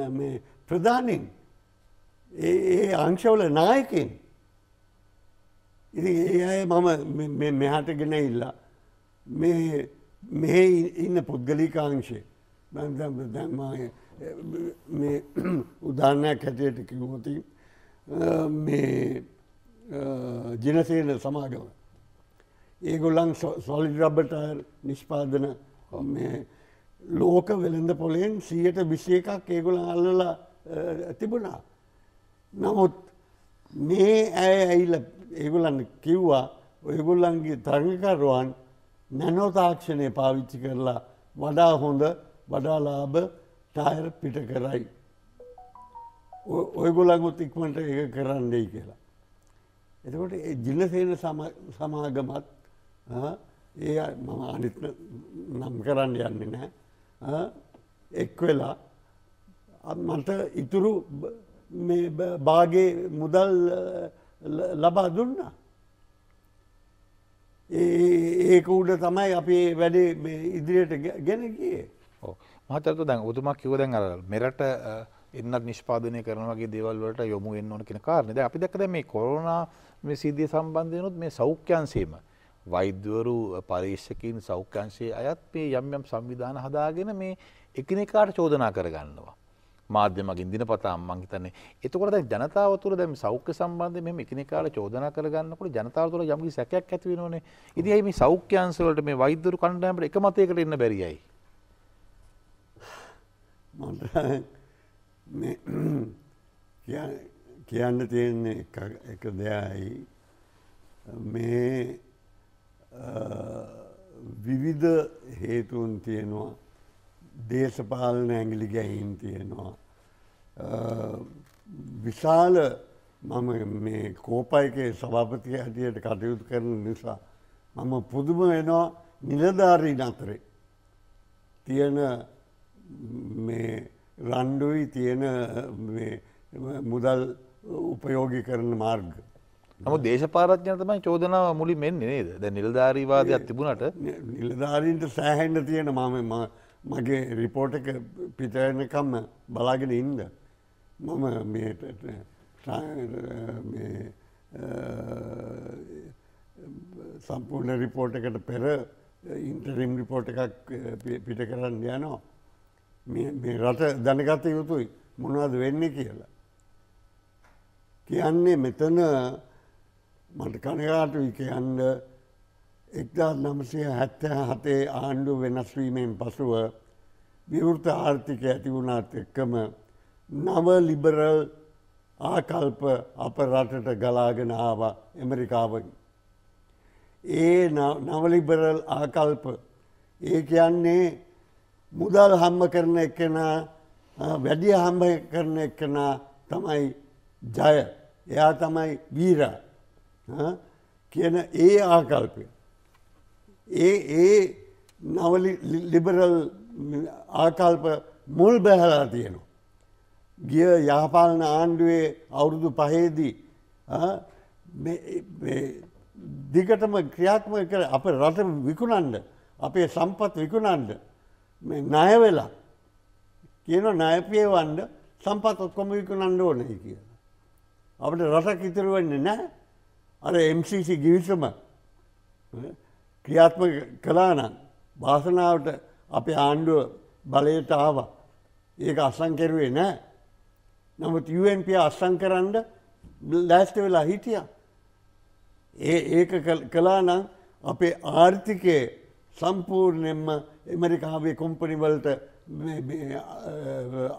Speaker 4: ප්‍රධානෙන් ඒ අංශවල නායකෙන් ඉති ඒ අය මම මෙහට ගෙන ඉල්ලා මේ මෙහෙ ඉන්න පුද්ගලිකාංශය උදාරණයක් හැටියට කිවොති මේ ජනසේන සමාගම ඒගොල්ලන් සොලිඩරබට නිෂ්පාදන ලෝක වෙළඳ පොලෙන් සියයට විශ්ය එකක් ඒගොල අල්ලලා තිබුණා නමුත් මේ ඇය ඇයිල ඒගොලන්න කිව්වා ඔයගොල්ලන්ගේ තරගකරුවන් නැනෝ තාක්ෂණය පාවිච්චි කරලා වඩා හොඳ වඩා ලාභ ටයර් පිට කරයි. ඔයගොලගොත් ඉක්මට ඒක කරන්නේ කියලා. එතකොට ජිනසේන සමාගමත් ඒ මම අනිත් නම් කරන්න යන්නේ නෑ එක් වෙලා මට ඉතුරු භාගේ මුදල් ලබා දුන්නා ඒක උඩ තමයි අපේ වැඩේ ඉදිරියට ගැනගේ
Speaker 3: මහතරතු දැන් උතුමා කිව දැන් අර මෙරට එන්නත් නිෂ්පාදනය කරනගේ දේවල්වලට යොමු එන්න ඕන කෙන කාරණද අපි දැක්කද මේ කොරුණා මේ සිද්ධිය සම්බන්ධයනොත් මේ සෞඛ්‍යන්සේම වෛද්‍යවරු පරීක්ෂකින් සෞඛ්‍යංශයේ අයත් මේ යම් යම් සංවිධාන හදාගෙන මේ එකිනෙකාට චෝදනා කරගන්නවා. මාධ්‍යමගින් දිනපතාම් මංහිතන්නේ එතකොට ජනතාව තුර දැම සෞඛ්‍ය සම්බන්ධය මෙම එකන කාල චෝදන කරගන්නකට ජනතාව තුළ යමි සැකයක් ඇතිවෙනවනේ ඉදිහයි මේ සෞඛ්‍යන්සවලට මේ වෛදරු කණ්ඩෑමට එක මතයකට එන්න බැරියයි.
Speaker 4: කියන්න තියන්නේ එක දෙයයි මේ විවිධ හේතුවන් තියෙනවා දේශපාලන ඇගිලි ගැහින් තියෙනවා. විශාල මම මේ කෝපයිකේ සභාපතිය හැටියට කටයුතු කරන නිසා මම පුදුම වෙනවා නිලධාරී නතරේ තියෙන මේ රණ්ඩුයි තියෙන මුදල් උපයෝගි කරන මාර්ග. නම දේශපාරඥ තමයි චෝදනාව මුලි මෙන්න නේද ද නිලධාරීවාදයක් තිබුණට නිලධාරීන්ට සෑහෙන්න්න තියෙන මම මගේ රිපෝට් එක පිටයනකම් බලාගෙන ඉන්ද. මම සම්පූර්ණ රිපෝට් එකට පෙර ඉන්ටරිම් රිපෝට් එකක් පිට කරන්න යනවා. මේ රට දැනගත යුතුයි මොනවද වෙන්නේ කියලා. කියන්නේ මෙතන මට කනගාටුයි කියන්න එක්දස් නමසය හැත්තෑ හතේ ආණ්ඩු වෙනස්වීමෙන් පසුව විවෘත ආර්ථික ඇතිවුණත් එක්කම නව ලිබරල් ආකල්ප අප රටට ගලාගෙන ආව ඇමරිකාවෙන්. ඒ නවලිබරල් ආකල්ප ඒ කියන්නේ මුදල් හම්බ කරන එක්කෙනා වැඩිය හම්බ කරන එක්කෙනා තමයි ජය එයා තමයි වීර කියන ඒ ආකල්පය ඒ ඒ නවලි ලිබරල් ආකල්ප මුල් බැහලා තියෙනවා. ගිය යහපාලන ආණ්ඩුවේ අවුරුදු පහේදී දිගටම ක්‍රියාත්ම කර අප රට විකුණන්ඩ අපේ සම්පත් විකුණන්ඩ ණය වෙලා කියන ණයපියවන්ඩ සම්පත් ඔක්කොම විකුණන්ඩ ඕනයි කිය. අපට රට කිතරුවන්න නෑ අර MCC ගිවිසම ක්‍රියාත්ම කලානම් භාසනාවට අප ආණ්ඩුව බලයට ආව ඒක අස්සං කෙරුවේ නෑ නමුත් UNP අස්සං කරන්න ලෑස්ට වෙලා හිටිය ඒ ඒක කලානම් අපේ ආර්ථිකය සම්පූර්ණයෙන්ම එමරිකාවේ කොම්පනිවලට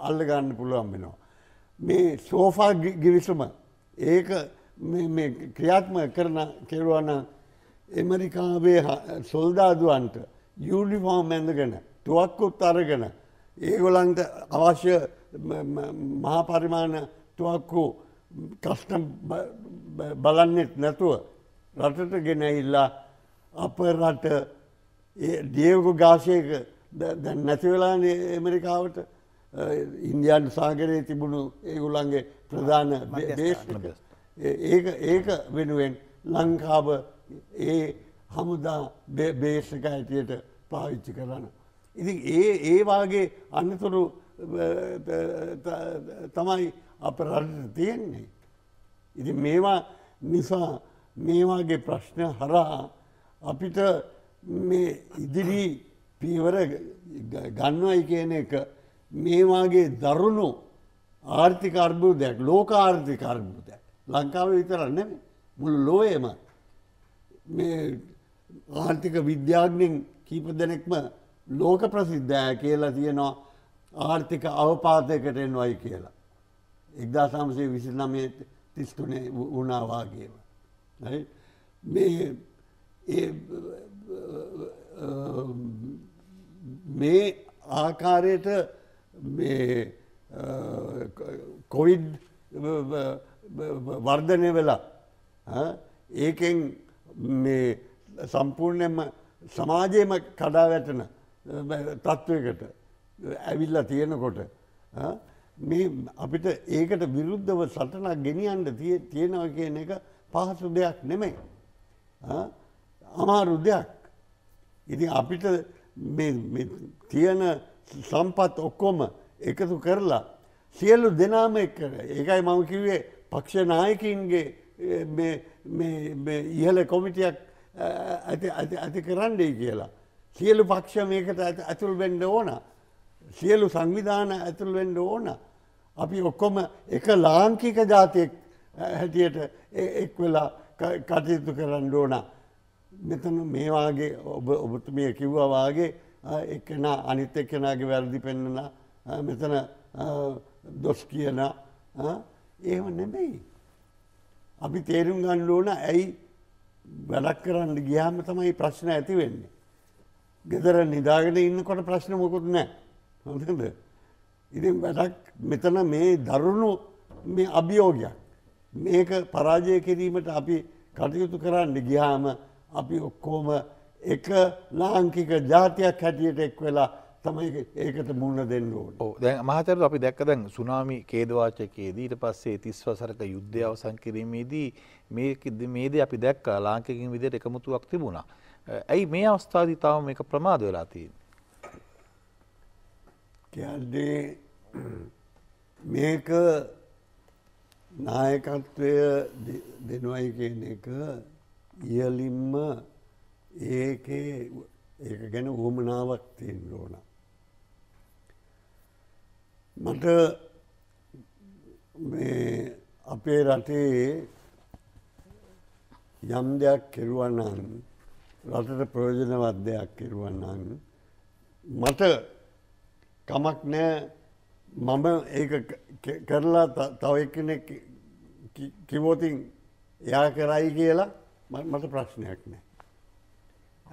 Speaker 4: අල්ලගන්න පුළුවන් වෙනවා. මේ සෝෆා ගිවිසුම ඒක ක්‍රියාත්ම කරන කෙරුවන්න එමරිකාවේ සොල්දාදුවන්ට යුනිෆෝම් ඇඳගෙන තුවක්කුත් අරගෙන ඒගොලන්ට අවශ්‍ය මහපරිමාණ තුවක්කු කස්්ටම් බලන්නෙත් නැතුව රටට ගෙන ඉල්ලා අප රට දියවකු ගාශයක දැන් නැතිවෙලාන එමරිකාවට ඉන්දියන් සාගරයේ තිබුණු ඒගුලන්ගේ ප්‍රධාන දේශ ඒ ඒක වෙනුවෙන් ලංකාව ඒ හමුදා බේෂක ඇතියට පාවිච්චි කරන්න. ඉති ඒ ඒවාගේ අන්නතුරු තමයි අප රට තියෙන්නේ. ඉති මේවා නිසා මේවාගේ ප්‍රශ්න හරහා අපිට මේ ඉදිරි පීවර ගන්නවයි කියන එක මේවාගේ දරුණු ආර්ථිකර්බුදයක් ලෝක ආර්ථිකර්බුදයක් ලංකාව විතරන්න මුළු ලෝයමත් මේ ආර්ථික විද්‍යාඥෙන් කීප දෙනෙක්ම ලෝක ප්‍රසිද්ධය කියලා තියෙනවා ආර්ථික අවපාතයකට එනවයි කියලා. එක්දා සාමසේ විසි නමේ තිස්තුනේ වනාවාගේව. මේ ආකාරයට කොවිඩ් වර්ධනය වෙලා ඒකෙන් මේ සම්පූර්ණයම සමාජයම කඩා වැටන තත්ත්වයකට ඇවිල්ලා තියෙනකොට මේ අපිට ඒකට විරුද්ධව සටනක් ගෙනියන්ට තියෙනව කියන එක පහසු දෙයක් නෙමෙයි. අමාරු දෙයක්. ඉති අපිට තියෙන සම්පත් ඔක්කොම එකතු කරලා සියලු දෙනාම එකයි මම කිවේ පක්ෂනායකින්ගේ ඉහල කොමිටියක් ඇති කරන්නේ කියලා. සියලු පක්ෂ මේකට ඇතුල් වෙන්ඩ ඕන. සියලු සංවිධාන ඇතුල් වෙන්ඩ ඕන. අපි ඔක්කොම එක ලාංකික ජාතියෙක් හැටියට එක් වෙලා කටයුතු කරන්න ඕන. මෙතන මේවාගේ ඔබ ඔබතුමිය කිව්වවාගේ එකන අනිත් එක්කෙනගේ වැරදි පෙන්නලා මෙතන දොස් කියන එහෙම නෙමෙයි. අපි තේරුම් ගන්න ඕන ඇයි වැඩක් කරන්න ගියාම තමයි ප්‍රශ්න ඇති වෙන්නේ. ගෙදර නිදාගෙන ඉන්නකොට ප්‍රශ්න මොකුත් නෑ හොඳද. ඉති වැඩක් මෙතන මේ දරුණු මේ අභියෝගයක්. මේක පරාජය කිරීමට අපි කටයුතු කරන්න ගියාම අපි ඔක්කෝම එක ලාංකික ජාතියක් හැටියට එක් වෙලා තමයි ඒකට මුණ දෙන්න ඕන
Speaker 3: දැ මහතර අපි දැක්කදැන් සුනාමි කේදවාචකයේදීට පස්සේ තිස් වසරක යුද්ධ අවසන් කිරීමේදී මේද අපි දැක්ක ලාංකකින් විදියට එකමුතුවක් තිබුණා. ඇයි මේ අවස්ථාධීතාව මේක ප්‍රමාද වෙලා තියෙන්.
Speaker 4: කියන්නේ මේක නායකත්වය දෙනවයි කියන එක ඉයලින්ම ඒකේ ඒක ගැන වුවමනාවක් තියෙන් ඕනා. මට අපේ රටේ යම් දෙයක් කෙරුවන්නන් රටට ප්‍රයෝජනවත් දෙයක් කෙරුවන්නන් මට කමක් නෑ මම ඒ කරලා තව කෙනෙක් කිවෝතින් එයා කරයි කියලා මට ප්‍රශ්නයක් නෑ.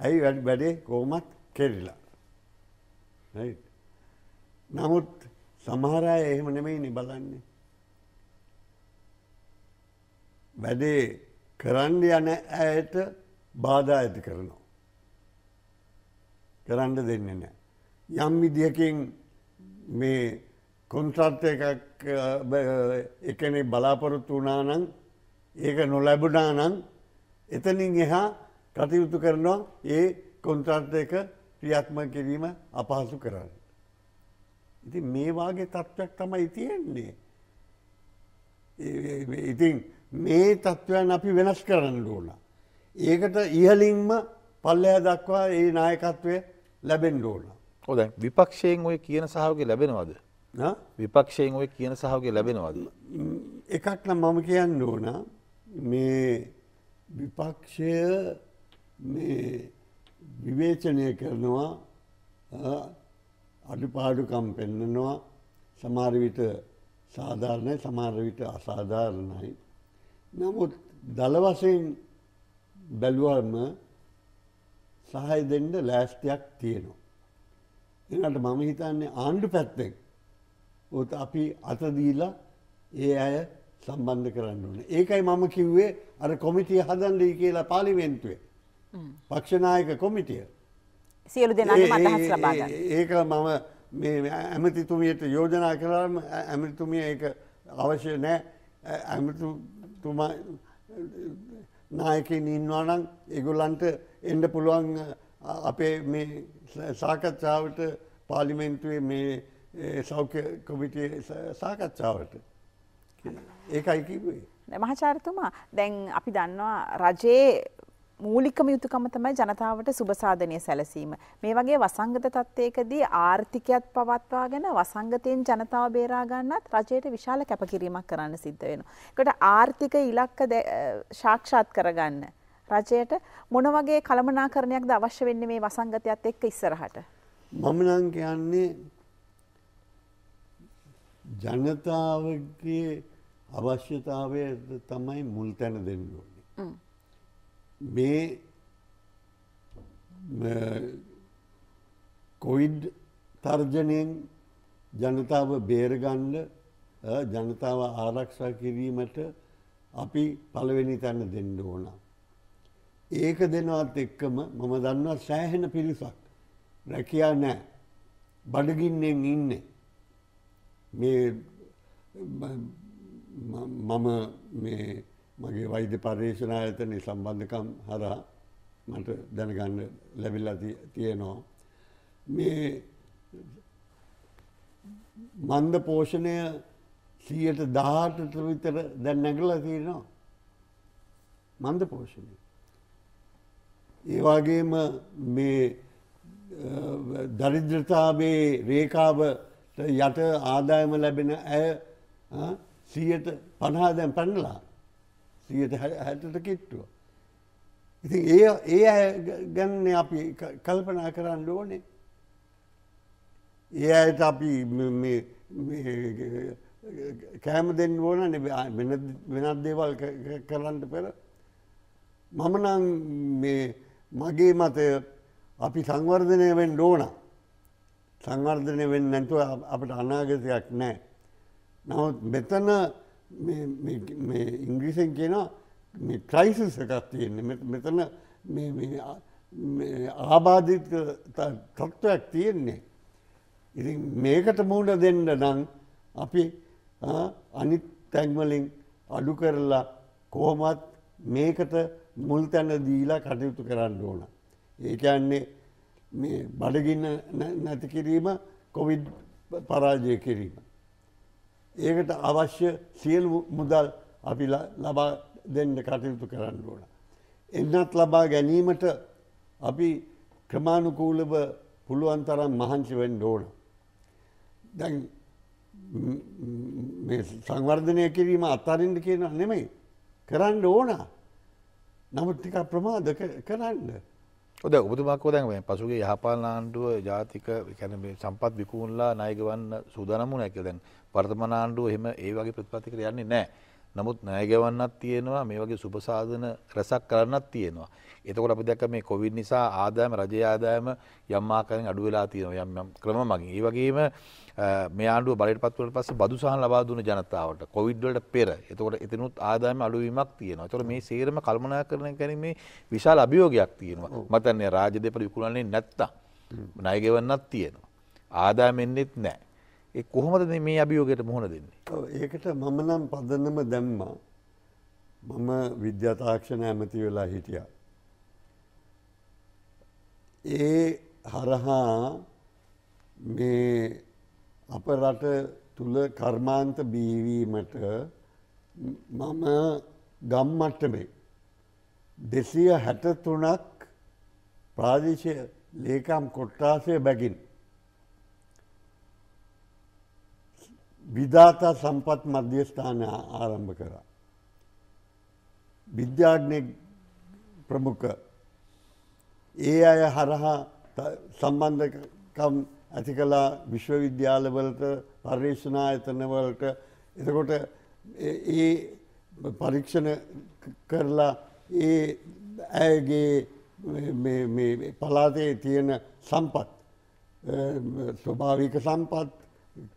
Speaker 4: ඇයි වැඩි වැඩේ කෝමත් කෙරිලා. නමුත් සමහර අය එහෙම නෙමෙයිනේ බලන්නේ. වැඩේ කරන්න යන ඇයට බාධා ඇති කරනවා. කරන්න දෙන්නේ නෑ. යම් විදිහකින් මේ කොන්ත්‍රාත් එකක් එකනේ බලාපොරොත්තු වුණා නම් ඒක නොලැබුණා නම් එතනින් එහා කටයුතු කරනවා ඒ කොන්ත්‍රාත් එක ක්‍රියාත්මක කිරීම අපහසු කරන්න. ඉති මේවාගේ තත්ත්වයක් තමයි තියෙන්නේ. ඉතින් මේ තත්ත්වයන් අපි වෙනස් කරන්න ඕන. ඒකට ඉහලින්ම පල්ලෑ දක්වා ඒ නායකත්වය ලැබෙන් ඕන. හොද විපක්ෂයෙන්
Speaker 3: ඔය කියන සහගේ ලැබෙනවද. විපක්ෂයෙන් ඔය කියන සහගේ ලැබෙනවද.
Speaker 4: එකක් නම් මම කියන්න ඕන මේ විපක්ෂය විවේචනය කරනවා අඩුපාඩුකම් පෙන්නනවා සමාරවිට සාධාරණයි සමාරවිට අසාධාරණයි. නමුත් දළවසයෙන් බැලුවම සහය දෙන්න ලෑස්තියක් තියෙනවා. එනට මම හිතන්නේ ආණ්ඩු පැත්තෙක් ඔත් අපි අතදීලා ඒ අය සම්බන්ධ කරන්න ඕන. ඒකයි මම කිව්වේ අර කොමිටිය හදන්ඩී කියලා පාලිමෙන්න්තුවේ. පක්ෂනායක කොමිටිය.
Speaker 1: සියලු දෙනාගේ මදහස් ලබා ගන්න.
Speaker 4: ඒක මම මේ ඇමතිතුමියට යෝජනා කළාම ඇමතිතුමිය ඒක අවශ්‍ය නැහැ ඇමතිතුමා නායකෙන් ඉන්නවා නම් ඒගොල්ලන්ට එන්න පුළුවන් අපේ මේ සාකච්ඡාවට පාර්ලිමේන්තුවේ මේ සෞඛ්‍ය කොමිටිය සාකච්ඡාවට ඒකයි කිව්වේ.
Speaker 1: මහාචාර්යතුමා දැන් අපි දන්නවා රජයේ මූලිකම යුතුකම තමයි ජනතාවට සුබසාධනය සැලසීම. මේ වගේ වසංගත තත්ත්වයකදී ආර්ථිකයත් පවත්වාගෙන වසංගතයෙන් ජනතාව බේරා ගන්නත් රජයට විශාල කැපකිරීමක් කරන්න සිද්ධ වෙනවා. ඒකට ආර්ථික ඉලක්ක සාක්ෂාත් කරගන්න රජයට මොන වගේ කළමනාකරණයක්ද අවශ්‍ය වෙන්නේ මේ වසංගතයත් එක්ක ඉස්සරහට?
Speaker 4: මම නම් කියන්නේ ජනතාවගේ අවශ්‍යතාවය තමයි මුල් තැන දෙන්න ඕනේ. මේ කොවිඩ් තර්ජනයෙන් ජනතාව බේරගන්න ජනතාව ආරක්ෂා කිරීමට අපි පළවෙනි තැන දෙන්න ඕන. ඒක දෙනවත් එක්කම මම දන්නවා සෑහෙන පිරිසක් රැකයා නෑ බඩගින්නෙන් ඉන්න මේ මම මේ මගේ වෛද්‍ය පර්යේෂණ ආයතනයේ සම්බන්ධකම් හරහා මට දැනගන්න ලැබිලා තියෙනවා. මේ මන්ද පෝෂණය සියයට දහටට විතර දැන් නැගලා තියෙනවා. මන්ද පෝෂණය. ඒවාගේම මේ දරිද්‍රතාවේ රේකාවට යට ආදායම ලැබෙන ඇය සියට පණහා දැන් පැනලා සියයට හැටට කිට්ටුව. ඉතින් ඒ ඒ අය ගැන්න අපි කල්පනා කරන්න ඕනේ. ඒ අයට අපි කෑම දෙන්න ඕන වෙනත් දේවල් කරන්න පෙර. මම නම් මගේ මතය අපි සංවර්ධනය වෙන් ඕන. සංවර්ධනය වෙන්න නැතුව අපට අනාගතයක් නෑ. නමුත් මෙතන මේ ඉංග්‍රීසින් කියන මේ ක්‍රයිසිස් එකක් තියෙන්නේ මෙතන ආබාධික තත්ත්වයක් තියෙන්නේ. ඉති මේකට මූුණ දෙන්න නම් අපි අනිත් තැන්වලින් අඩු කරලා කොහොමත් මේකට මුල් තැන දීලා කටයුතු කරන්න ඕන. ඒකන්නේ බඩගින්න නැති කිරීම කොවිඩ් පරාජය කිරීම. ඒකට අවශ්‍ය සියලු මුදල් අපි ලබා දෙන්න කටයුතු කරන්න ඕන. එන්නත් ලබා ගැනීමට අපි ක්‍රමාණුකූලව පුළුවන් තරම් මහන්සි වෙන්න ඕන. දැන් සංවර්ධනය කිරීම අත්තරෙන්ට කියන නෙමෙයි කරන්න ඕන නමුත් ටික ප්‍රමාද කරන්න.
Speaker 3: ඔද ඔබතුමාකෝ දැන් පසුගේ යහපාලන ආණ්ඩුව ජාතික කැන සම්පත් විකුණලා නායගවන්න සූදානමුණ ඇක දැන් වර්තමන ආණ්ඩුව එහෙම ඒ වගේ ප්‍රතිපතිකට යන්නේ නෑ. නමුත් නෑගවන්නත් තියෙනවා මේ වගේ සුපසාධන රැසක් කරන්නත් තියෙනවා. එතකොට අපි දැක මේ කොවින් නිසා ආදායම රජ ආදායම යම්මාකරෙන් අඩු වෙලා තියෙනවා යම් යම් ක්‍රම මගින්. ඒ වගේම මේ ආණ්ඩුව බලයට පත් වුණාට පස්සේ බදුසහන් ලබා දුන්න ජනතාවට කොවිඩ් වලට පෙර. එතකොට එතනොත් ආදායම අඩු වීමක් තියෙනවා. එතකොට මේ සේරම කල්පනාකරණය ගැනීම මේ විශාල අභියෝගයක් තියෙනවා. මම තන්නේ රාජ්‍ය දෙපළ විකුණන්නේ නැත්තම් ණය ගෙවන්නත් තියෙනවා.
Speaker 4: ආදායම එන්නෙත් නැහැ. කොහොමද මේ අභියෝගයට මුහුණ දෙන්නේ. ඒකට මම නම් පදනම දැම්මා මම විද්‍යාතාක්ෂණ ඇමති වෙලා හිටිය. ඒ හරහා මේ අප රට තුළ කර්මාන්ත බීවීමට මම ගම්මට්ටමේ දෙසිය හැට තුනක් ප්‍රාදේශය ලේකම් කොට්ටාසය බැගින් විධාතා සම්පත් මධ්‍යස්ථාන ආරම්භ කරා. විද්‍යාඥ ප්‍රමුඛ ඒ අය හරහා සම්බන්ධකම් ඇති කලා විශ්වවිද්‍යාලවලට පර්යේෂනා ඇතනවලට එතකොට ඒ පරීක්ෂණ කරලා ඒ ඇයගේ පලාතේ තියෙන සම්පත් ස්වභාවික සම්පත්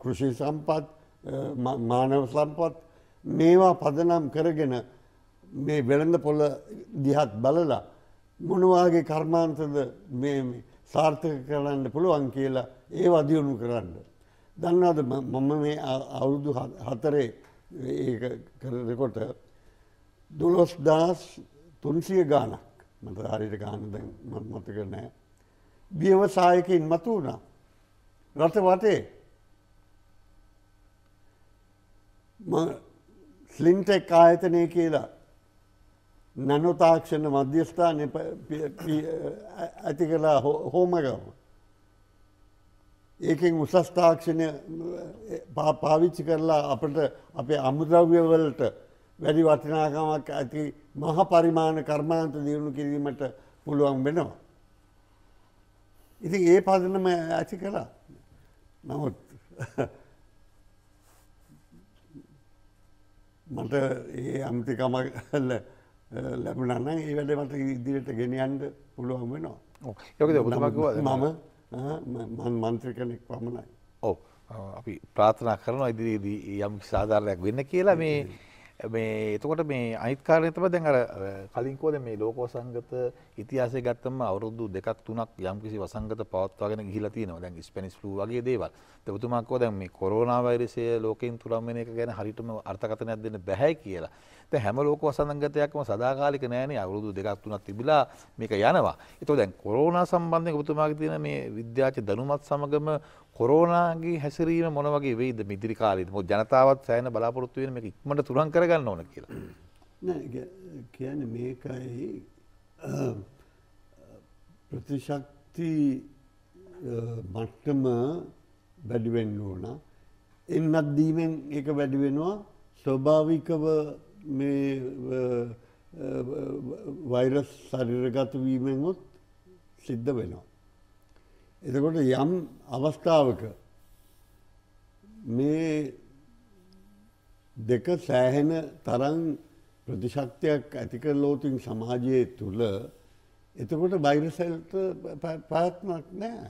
Speaker 4: කෘෂි සම්පත් මානව සම්පත් මේවා පදනම් කරගෙන මේ වෙළඳ පොළ දිහත් බලලා මොනවාගේ කර්මාන්තද සාර්ථක කරන්න පුළුවන් කියලා ඒ අදියුණු කරන්න. දන්නද මම මේ අවුරුදු හතරේ කරකොට දුළොස් දස් තුන්සිය ගානක් මට හරිට ගානද මතක නෑ. බියවසායකින් මතු වුණා. රට වටේ ස්ලින්ටෙක් ආයතනය කියලා නැනොතාක්ෂණ මධ්‍යස්ථානය ඇති කලා හෝමගම. ඒකෙන් උසස් තාක්ෂණය පාවිච්චි කරලා අපට අපේ අමුද්‍රව්‍යවලට වැඩි වටිනාකමක් ඇති මහ පරිමාණ කර්මාන්ත දියුණු කිරීමට පුළුවන් වෙනවා. ඉතින් ඒ පදනම ඇති කලා නමුත් මට ඒ අමතිකමක් ලැබුණන්න ඒ වැඩ මට ඉදිරියට ගෙනියන්ට පුළුවන් වෙනවා යකද උතුමකිව මම මන්ත්‍ර කෙනෙක් පමණයි
Speaker 3: ඔව අපි ප්‍රාථනා කරනවා ඉදිරියේදී යම් සාධාරණයක් වෙන්න කියලා මේ මේ එතකොට මේ අයිත්කාරය තම දැන් අර කලින්කෝද මේ ලෝකෝ සංගත ඉතිහාසය ගත්තම අවුරුදු දෙකක් තුනක් යම්කිසි වසංගත පවත්වාගෙන ගිහිලා තියෙනවා දැන් ස්පැනිස් ෆ්ලූ වගේ දේවල්. දෙවතුමා කිව්වා දැන් මේ කොරෝනා වෛරසය ලෝකයෙන් තුරන් වෙන එක ගැන හරියටම අර්ථකථනයක් දෙන්න බෑ කියලා. දැන් හැම ලෝක වසංගතයක්ම සදාකාලික නෑනේ අවුරුදු දෙකක් තුනක් තිබිලා මේක යනවා. ඒතකොට දැන් කොරෝනා සම්බන්ධයෙන් ඔබතුමාගේ තියෙන මේ විද්‍යාච දැනුමත් සමගම කොරෝනාගේ හැසිරීම මොනවගේ වෙයිද මිදිරි කාලෙද මො ජනතාවත් සෑන බලාපොරොත්තු වෙන මේ ඉක්මනට තුරන් කරගන්න ඕන
Speaker 4: කියලා. කියන්නේ මේකයි ප්‍රතිශක්ති මට්ටම වැඩිවෙන්න ඕන එන්නත් දීමෙන් එක වැඩිවෙනවා ස්වභාවිකව මේ වෛරස් ශරිරගත වීමෙන්ොත් සිද්ධ වෙනවා. එතකොට යම් අවස්ථාවක මේ දෙක සෑහෙන තරන් ප්‍රතිශක්තියක් ඇතිකරලෝතින් සමාජයේ තුළ එතකොට බයිරසල්ට පැත්මක් නෑ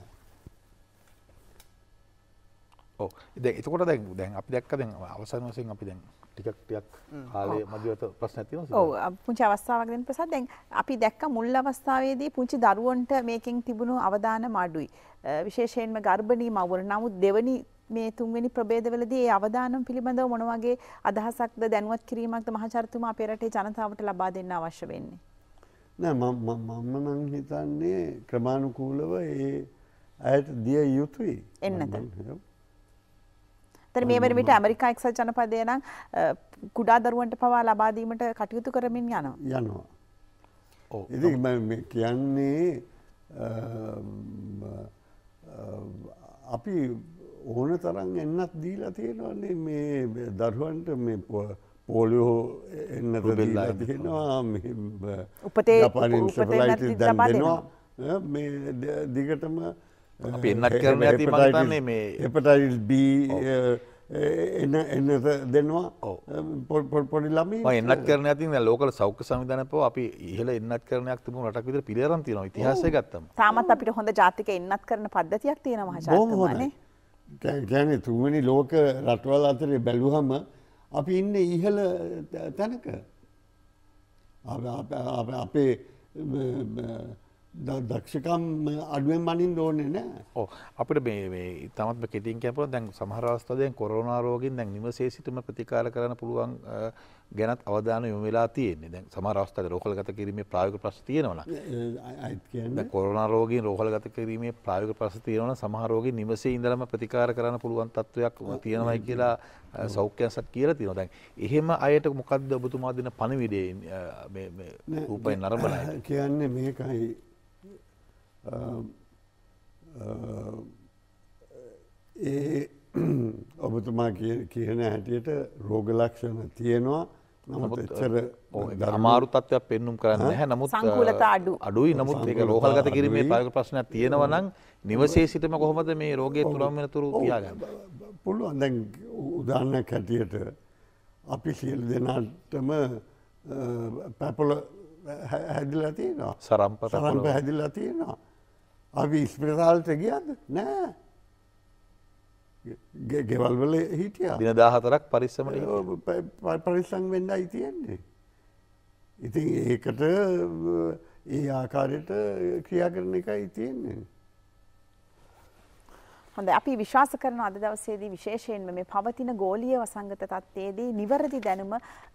Speaker 3: ඔව දැ එතකොට දැ දැන් අපි දැක්ක දැන් අවසන් වසයෙන් අපි දැන් ටිකක්ටයක් කාලේ මදවත ප්‍රශ්න ඇතිව ඔව
Speaker 1: පුංචි අවස්ථාවක්ෙන් ප්‍රසත් දැන් අපි දැක්ක මුල් අවස්ථාවේදී පුංචි දරුවන්ට මේකින් තිබුණු අවධාන මඩුයි විශේෂයෙන්ම ගර්භණී මවර නමුත් දෙවනි මේ තුන්වෙනි ප්‍රබේදවලදී ඒ අවධානම් පිළිබඳව මොන වගේ අදහසක්ද දැනුවත් කිරීමක්ද මහාචාර්යතුමා අපේ රටේ ජනතාවට ලබා දෙන්න අවශ්‍ය වෙන්නේ
Speaker 4: නෑ මම නම් හිතන්නේ ක්‍රමානුකූලව ඒ ඇයට දිය යුතුයි එන්නත
Speaker 1: තර මේ වනවිට ඇමරිකා එක්ස ජනපදය නම් කුඩා දරුවන්ට පවා ලබාදීමට කටයුතු කරමින් යනවා.
Speaker 4: යනවා. ඉති කියන්නේ අපි ඕන තරන් එන්නත් දීලා තියෙනවන්නේ මේ දරුවන්ට මේ පෝලියෝ එන්නත දීලා තියෙනවා උපතේ පනින් සලයිති දැන් දෙනවා දිගටම අපි එන්නත් කරන ඇති මතන්නේ මේ එපටයිල් බී එන්න එන්න දෙනවා පොඩි ලම එන්නත්
Speaker 3: කරන ඇති ලෝකල සෞඛ්‍ය සවිධනපව අපි ඉහල එන්නත් කරනයක් තුම රටක් විතර පිළිරම් තියෙනවා ඉතිහාස ගත්තම
Speaker 1: තාමත් අපිට හොඳ ජාතික එන්නත් කරන පද්ධතියක් තියෙන මහජාතමානේ
Speaker 4: ගැන තුමනි ලෝක රටවල් අතරේ බැලුහම අපි ඉන්න ඉහල තැනක අපේ දක්ෂකම් අඩුවෙන් මනින් ඕනේ නෑ
Speaker 3: ඕ අපිට මේ තමත් කෙටින් කැපල දැන් සමහරවස්ථාවයෙන් කොරෝනාරෝගින් දැන් නිවසේ සිටම ප්‍රතිකාර කරන්න පුළුවන් ගැනත් අවධාන යොමු වෙලා තියෙන්නේ දැන් සමහර අවස්ථාවේ රෝහලගත කිරීමේ ප්‍රායෝගික ප්‍රශ්න
Speaker 4: තියෙනවා
Speaker 3: කොරෝනාරෝගීන් රෝහලගත කිරීමේ ප්‍රායෝගික ප්‍රශ්න තියෙනවා සමහර රෝගීන් නිවසේ ඉඳලම ප්‍රතිකාර කරන්න පුළුවන් තත්වයක් තියෙනවායි කියලා සෞඛ්‍යසත් කියලා තියෙනවා දැන් එහෙම අයට මොකද්ද ඔබතුමා දෙන පණිවිඩය මේ රූපයෙන් නරඹලා
Speaker 4: කියන්නේ මේකයි ඒ ඔබතුමා කියන හැටියට රෝග ලක්ෂණ තියෙනවා
Speaker 3: නමුත් එච්චර
Speaker 4: අමාරු තත්ත්වයක් පෙන්නුම් කරන්න හැ නමුත් අඩු අඩුයි
Speaker 3: නමුත් ඒක රෝහල්ගත කිරීමේ පාග ප්‍රශ්නයක් තියෙනවා නම් නිවසේ සිටම කොහොමද මේ රෝගය තුරම් වෙනතුරු තියාගන්න
Speaker 4: පුළුවන් දැන් උදාහරණයක් හැටියට අපි සියලු දෙනාටම පැපොල හැදිලා තියෙනවා සරම්ප සරම්ප හැදිලා තියෙනවා අපි ස්ප්‍රසාල්ට ගියද නෑ ගෙවල්වල හිටිය දින දාහතරක් පරිස්සමට පරිසං වෙන්න අයිතියෙන්නේ. ඉතින් ඒකට ඒ ආකාරයට ක්‍රියා කරන එක ඉතියෙන්නේ.
Speaker 1: හොඳ අපි විශ්වාස කරන අද දවසේදී විශේෂයෙන්ම මේ පවතින ගෝලීය වසංගත තත්ත්වයේදී නිවැරදි දැනුම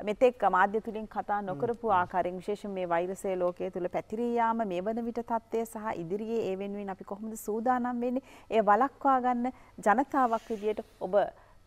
Speaker 1: මෙතෙක් මාධ්‍ය තුලින් කතා නොකරපු ආකාරයෙන් විශේෂයෙන් මේ වෛරසය ලෝකයේ තුල පැතිරී යාම මේ වන විට තත්ත්වය සහ ඉදිරියේ ඒ වෙනුවෙන් අපි කොහොමද සූදානම් වෙන්නේ ඒ වළක්වා ගන්න ජනතාවක් විදියට ඔබ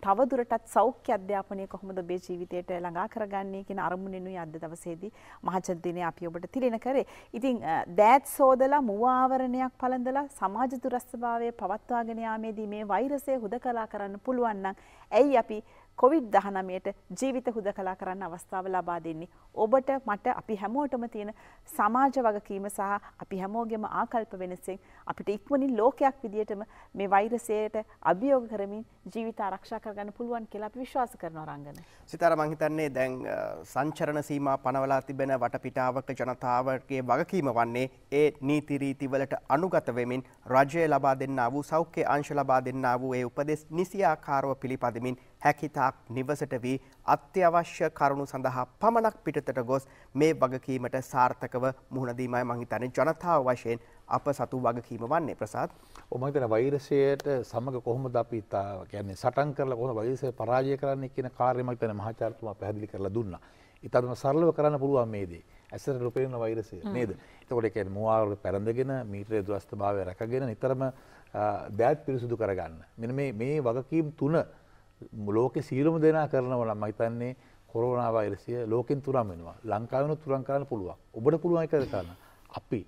Speaker 1: තවදුරටත් සෞඛ්‍ය අධ්‍යාපනය කොහොමද ඔබේ ජීවිතයට ළඟා කරගන්නේ කියන අරමුණෙනුයි අද දවසේදී මහජන දිනේ අපි ඔබට තිරෙන කරේ. ඉතින් දෑත් සෝදලා මුව ආවරණයක් පළඳලා සමාජ දුරස්ථභාවය පවත්වාගෙන යාමේදී මේ වෛරසය හුදකලා කරන්න පුළුවන් නම් ඇයි අපි කොවිD-19ට ජීවිත හුදකලා කරන්න අවස්ථාව ලබා දෙන්නේ. ඔබට මට අපි හැමෝටම තියෙන සමාජ වගකීම සහ අපි හැමෝගෙම ආකල්ප වෙනසෙන් අපිට ඉක්මනින් ලෝකයක් විදිහටම මේ වෛරසයට අභියෝග කරමින් ජීවිත ආරක්ෂා කරගන්න පුළුවන් කියලා අපි විශ්වාස කරනවා රංගන.
Speaker 2: සිතාර මං හිතන්නේ දැන් සංචරණ සීමා පනවලා තිබෙන වටපිටාවක ජනතාවගේ වගකීම වන්නේ ඒ නීති රීති වලට අනුගත වෙමින් රජය ලබා දෙන්නා වූ සෞඛ්‍ය අංශ ලබා දෙන්නා වූ ඒ උපදෙස් නිසියාකාරව පිළිපදමින් හැකිතාක් නිවසට වී අත්‍යවශ්‍ය කරුණු සඳහා පමණක් පිටතට ගොස් මේ වගකීමට සාර්ථකව මුහුණදීමයි මහිතන ජනතාව වශයෙන් අප සතු වගකීම වන්නේ ප්‍රසාත් ඔමතන වෛරසයට සමඟ කොහොම
Speaker 3: දපිතා කියන්නේ සටන් කරලා කොහොම වෛරසය පරාජය කරන්න කියන කාර්යමක් තන මහාචාර්යතුමා පැහැදිලි කරලා දුන්නා. ඉතාම සරලව කරන්න පුළුවන් මේ දේ. ඇසට රූපේන වෛරසය නේද? එතකොට ඒ කියන්නේ මුවාවල පැරඳගෙන මීටරේ දුරස්ථභාවය රැකගෙන නිතරම දෑත් පිරිසුදු කරගන්න. මෙන්න මේ මේ වගකීම් තුන ලෝක සීලම දෙනා කරනව නම් මහිතන්නේ කොරෝනා වෛරසය ලෝකෙන් තුරම් වෙනවා ලංකාවන තුරන් කරන්න පුළුවන් ඔබට පුළුවන් එක කරන්න අපි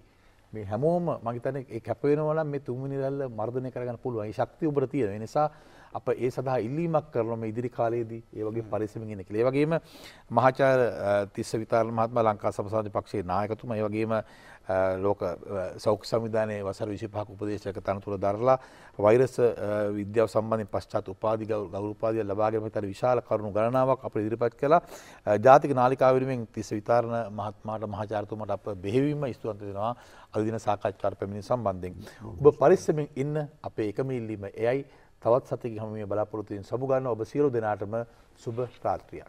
Speaker 3: මේ හැමෝම මගේතන කැප වෙනවා නම් මේ තුන්වෙනි රැල්ල මර්ධනය කරගන්න පුළුවන්. ඒ ශක්තිය ඔබට තියෙන. ඒ නිසා අප ඒ සඳහා ඉල්ලීමක් කරනවා මේ ඉදිරි කාලයේදී ඒ වගේ පරිස්සමෙන් ඉන්න කියලා. ඒ වගේම මහාචාර්ය තිස්ස විතාල මහත්මයා ලංකා සමසාධි පක්ෂයේ නායකතුමා ඒ වගේම ලෝක සෞක් සවිධානය වසර විශිපහක් උපදේශක තනතුර දරලා වෛරස විද්‍යාව සම්බන්ධ පශ්චාත් උපාදි ගෞරුපාදිය ලබාගෙන තර විශාල කරුණු ගණනාවක් අප ඉදිරිපත් කළා ජාතික නාලිකාවිරීමෙන් තිස්ස විතාරණ මහත්මාට මහාචාර්තුමට අප බෙහෙවීම ස්තුවන්ත දෙනවා අදදින සාකච්ඡාට පැමිණි සම්බන්ධයෙන්. ඔබ පරිස්සමින් ඉන්න අපේ එකම ඉල්ලීම එයයි තවත් සතික හමිය බලාපොරොතුයෙන් සමුගන්න ඔබ සියලු දෙනාටම සුභ ප්‍රාත්‍රියයක්.